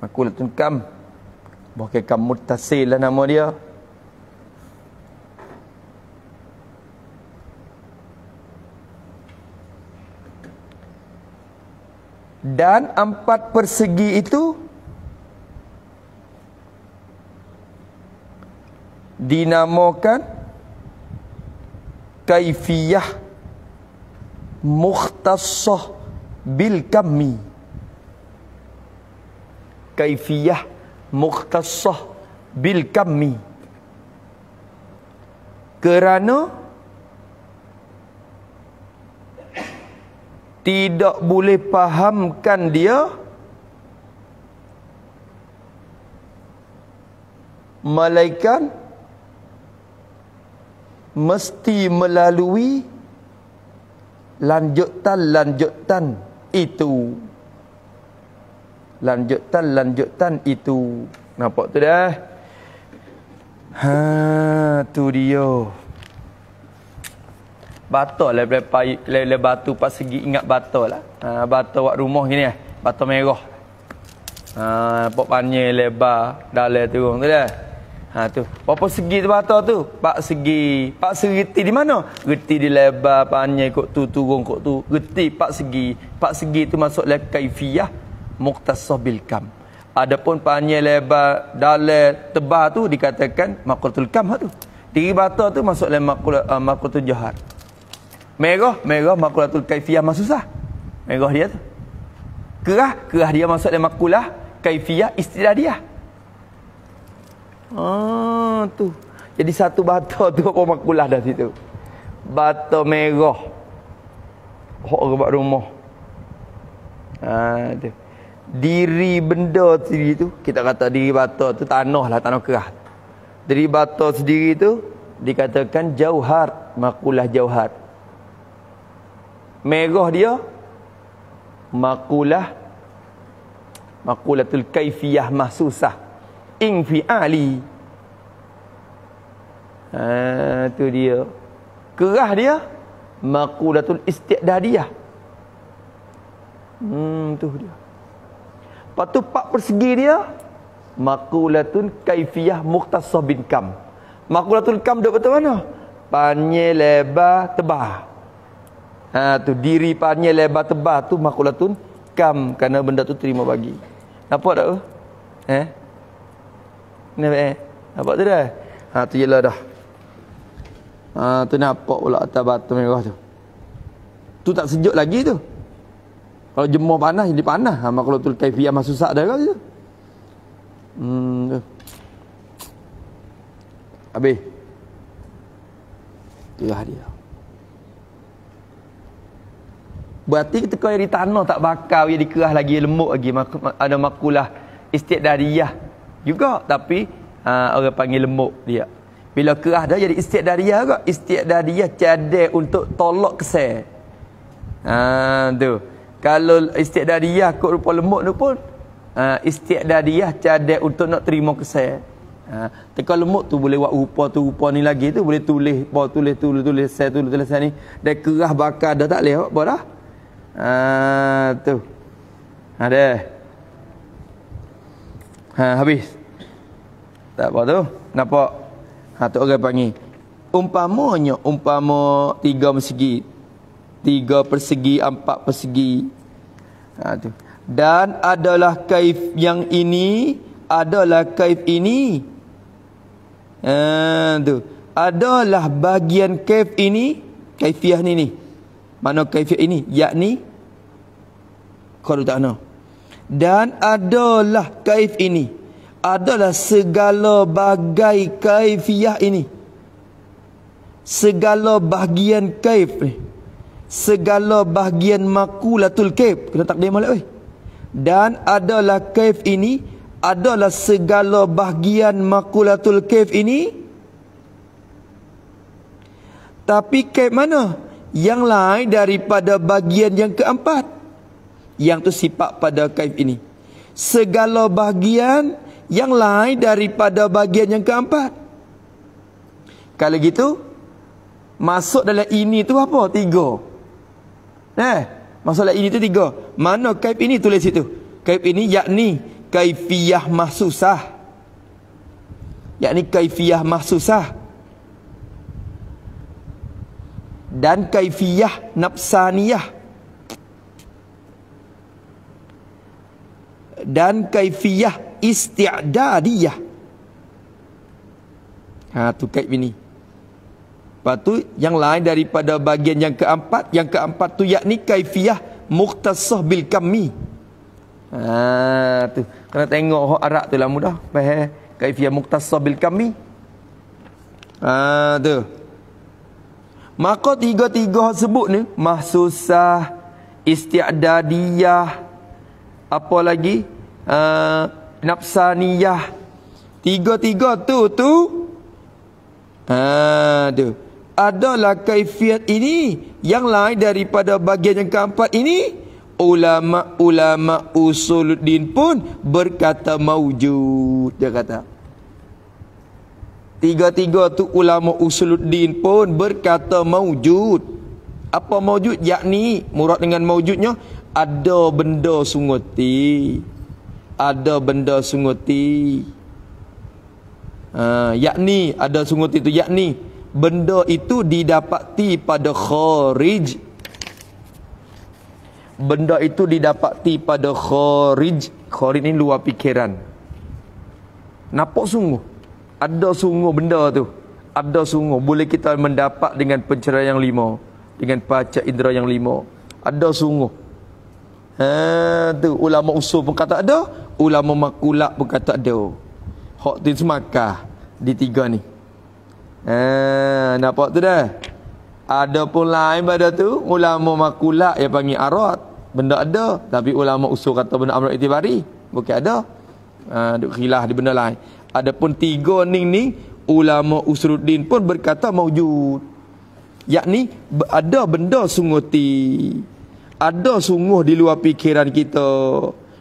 makulah tu kam bukan kam mutasil lah nama dia dan empat persegi itu dinamakan kaifiyah mukhtasah bil kami kaifiyah mukhtasah bil kami kerana tidak boleh fahamkan dia malaikat mesti melalui lanjutan-lanjutan itu. Lanjutan-lanjutan itu. Nampak tu dah? Ha, tu dia. Batal lah bila batu pas segi ingat batal lah. Ha, batal buat rumah gini lah. Batal merah. Ha, pok panjang lebar. Dah lah turun tu dah. Ha tu. Berapa segi tu batu tu? Pak segi. Pak segi reti di mana? Reti di lebar panjang kok tu turun kok tu. Reti pak segi. Pak segi tu masuk la kaifiyah muktasah bil kam. Adapun panjang lebar dalil tebal tu dikatakan maqrutul kam lah tu. Tiri batu tu masuk la maqrut uh, eh, maqrutul jahat. Merah, merah maqrutul kaifiyah masuk sah. Merah dia tu. Kerah, kerah dia masuk la maqulah kaifiyah istilah dia. Ah tu. Jadi satu bata tu apa makulah dah situ. Bata merah. Hok ke rumah. Ah tu. Diri benda diri tu kita kata diri bata tu tanah lah tanah kerah. Diri bata sendiri tu dikatakan jauhar makulah jauhar. Merah dia makulah makulatul kaifiyah mahsusah ing fi ali. Ha tu dia. Kerah dia maqulatul istiqdadiyah. Hmm tu dia. Patu pak persegi dia maqulatun kaifiyah mukhtasah bin kam. Maqulatul kam dok betul mana? Panye lebar tebah. Ha tu diri panye lebar tebah tu maqulatun kam kerana benda tu terima bagi. Nampak tak Eh? eh? Nampak eh? Nampak tu dah? Ha tu yelah dah. Ha tu nampak pula atas batu merah tu. Tu tak sejuk lagi tu. Kalau jemur panas jadi panas. Ha maklum tu kaifiah masuk sak dah tu. Hmm tu. Abi. Itulah dia. Berarti kita kalau di tanah tak bakar, dia dikerah lagi, lembut lagi. Ada makulah istiadariyah juga tapi uh, orang panggil lembut dia. Bila kerah dah jadi istiadariah juga. Istiadariah cadar untuk tolak kesel. Ha, tu. Kalau istiadariah kot rupa lembut tu pun. Ha, ah, istiadariah cadar untuk nak terima kesel. Ha, teka lembut tu boleh buat rupa tu rupa ni lagi tu. Boleh tulis apa tulis tu tulis, tulis sel tu tulis, tulis sel ni. Dan kerah bakar dah tak boleh apa dah. Ha, tu. Ada. Ha, Ha habis. Tak apa tu. Nampak? Ha tu orang panggil. Umpamanya umpama tiga persegi. Tiga persegi, empat persegi. Ha tu. Dan adalah kaif yang ini adalah kaif ini. Ha tu. Adalah bagian kaif ini, kaifiah ni ni. Mana kaifiah ini? Yakni kalau tak ada dan adalah kaif ini Adalah segala bagai kaifiyah ini Segala bahagian kaif ni Segala bahagian makulatul kaif Kena takdim malik weh Dan adalah kaif ini Adalah segala bahagian makulatul kaif ini Tapi kaif mana? Yang lain daripada bahagian yang keempat yang tu sifat pada kaif ini. Segala bahagian yang lain daripada bahagian yang keempat. Kalau gitu, masuk dalam ini tu apa? Tiga. Eh, masuk dalam ini tu tiga. Mana kaif ini tulis situ? Kaif ini yakni kaifiyah mahsusah. Yakni kaifiyah mahsusah. Dan kaifiyah napsaniyah. dan kaifiyah isti'dadiyah. Ha tu kait bini. Lepas tu yang lain daripada bagian yang keempat, yang keempat tu yakni kaifiyah muktasah bil kami. Ha tu. Kena tengok hak Arab tu lah mudah. Faham? Eh? Kaifiyah muktasah bil kami. Ha tu. Maka tiga-tiga sebut ni mahsusah istiadadiyah apa lagi uh, nafsaniyah tiga-tiga tu tu ha tu adalah kaifiat ini yang lain daripada bagian yang keempat ini ulama-ulama usuluddin pun berkata maujud dia kata tiga-tiga tu ulama usuluddin pun berkata maujud apa maujud yakni murad dengan maujudnya ada benda sunguti ada benda sunguti ha yakni ada sunguti itu, yakni benda itu didapati pada kharij benda itu didapati pada kharij kharij ini luar pikiran. nampak sungguh ada sungguh benda tu ada sungguh boleh kita mendapat dengan penceraian yang lima dengan pacat indera yang lima ada sungguh Eh, tu ulama usul pun kata ada, ulama makulak pun kata ada. Hak tin semakah di tiga ni. Ha, nampak tu dah. Ada pun lain pada tu, ulama makulak yang panggil arat. Benda ada, tapi ulama usul kata benda amrat itibari. Bukan ada. Ha, duk khilah di benda lain. Ada pun tiga ni ni, ulama usruddin pun berkata mawujud. Yakni, ada benda sungguh tiga ada sungguh di luar pikiran kita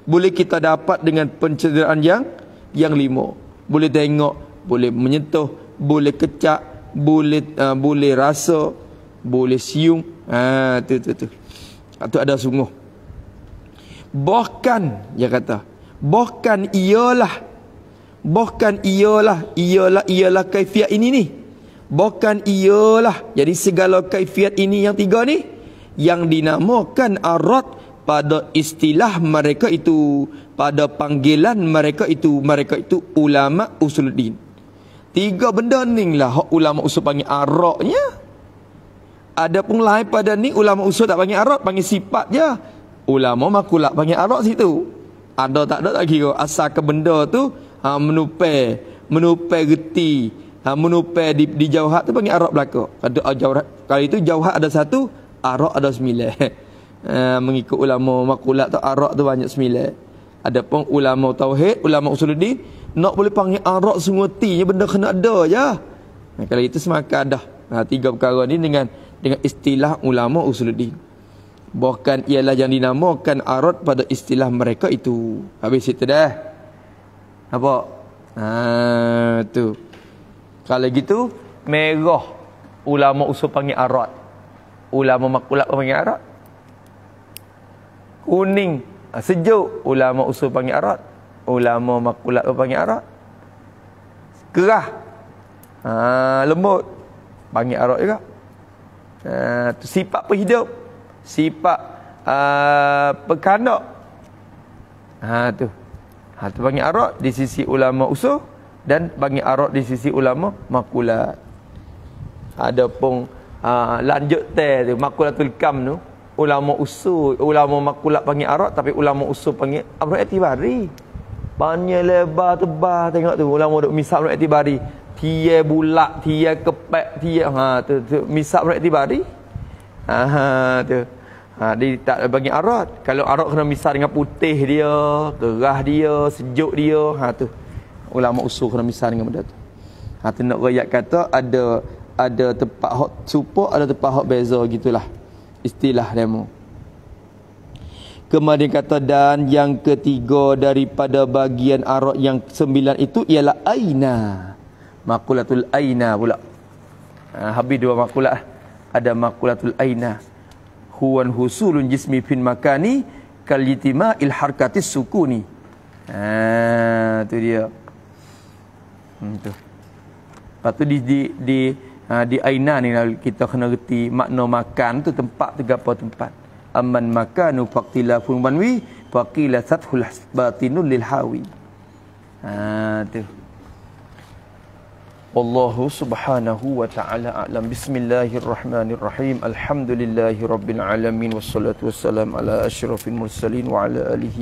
boleh kita dapat dengan pencederaan yang yang lima boleh tengok boleh menyentuh boleh kecak boleh uh, boleh rasa boleh sium ha tu tu tu itu ah, ada sungguh bahkan dia kata bahkan ialah bahkan ialah ialah ialah kaifiat ini ni bahkan ialah jadi segala kaifiat ini yang tiga ni yang dinamakan arad pada istilah mereka itu pada panggilan mereka itu mereka itu ulama usuluddin tiga benda ni lah ulama usul panggil aradnya ada pun lain pada ni ulama usul tak panggil arad panggil sifat je ulama makulak panggil arad situ ada tak ada tak kira asal ke benda tu ha, menupai menupai geti ha, menupai di, di jauhat tu panggil arad belaka kata ah, jauhat kali itu jauhat ada satu arak ada sembilan. Uh, mengikut ulama makulat tu arak tu banyak sembilan. Ada pun ulama tauhid, ulama usuluddin nak boleh panggil arak semua tinya benda kena ada ya. Nah, kalau itu semakan dah. Nah, tiga perkara ni dengan dengan istilah ulama usuluddin. Bahkan ialah yang dinamakan arak pada istilah mereka itu. Habis itu dah. Apa? Ha, tu. Kalau gitu merah ulama usul panggil arak ulama makulat panggil arat kuning ah, sejuk ulama usul panggil arat ulama makulat panggil arat kerah ha, ah, lembut panggil arat juga ha, tu sifat perhidup sifat ha, perkandak ha, tu ha, tu panggil arat di sisi ulama usul dan panggil arat di sisi ulama makulat ada pun pung- Ah, lanjut teh tu makulatul kam tu ulama usul ulama makulat panggil arak tapi ulama usul panggil abrul etibari panya lebar tebar tengok tu ulama duk misal abrul etibari tie bulat tie kepek tie ha tu, tu misal abrul etibari ha tu ha dia tak bagi arak kalau arak kena misal dengan putih dia gerah dia sejuk dia ha tu ulama usul kena misal dengan benda tu ha nak rakyat kata ada ada tempat hot supo, ada tempat hot beza gitulah istilah demo kemudian kata dan yang ketiga daripada bagian arak yang sembilan itu ialah aina makulatul aina pula ha, habis dua makulat ada makulatul aina huwan husulun jismi fin makani kal yitima il harkatis sukuni ha, tu dia hmm, tu Lepas tu di, di, di ha, di aina ni lah kita kena reti makna makan tu tempat tiga apa tempat amman makanu faqtila fun banwi faqila sathul batinul lil hawi ha tu Allah Subhanahu wa Taala. Alam bismillahirrahmanirrahim. الرحمن الرحيم الحمد لله رب العالمين والصلاة والسلام على أشرف المرسلين وعلى آله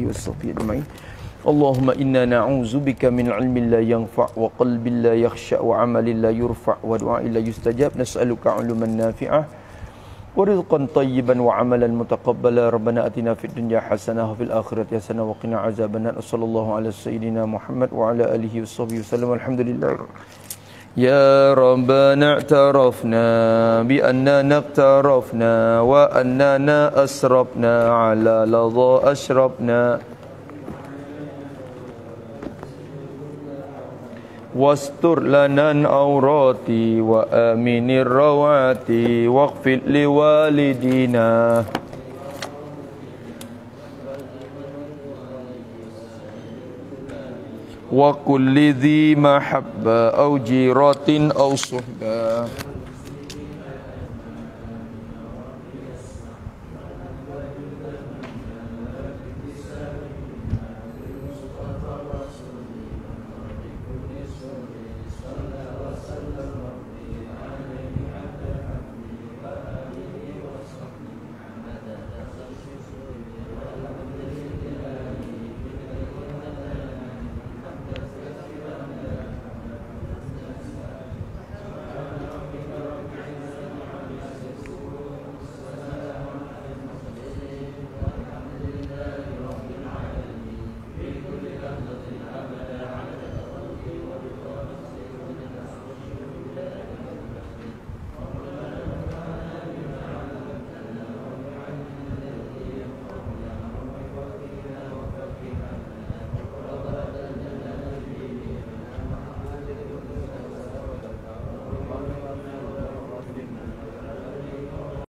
اللهم إنا نعوذ بك من علم لا ينفع وقلب لا يخشى وعمل لا يرفع ودعاء لا يستجاب نسألك علما نافعا ورزقا طيبا وعملا متقبلا ربنا أتنا في الدنيا حسنة وفي الآخرة حسنة وقنا عذاب النار صلى الله على سيدنا محمد وعلى آله وصحبه وسلم الحمد لله يا ربنا اعترفنا بأننا اقترفنا وأننا أسرفنا على لظى أشرفنا واستر لنا اوراتي وامن الرواتي واغفر لوالدينا وكل ذي محبه او جيره او صحبه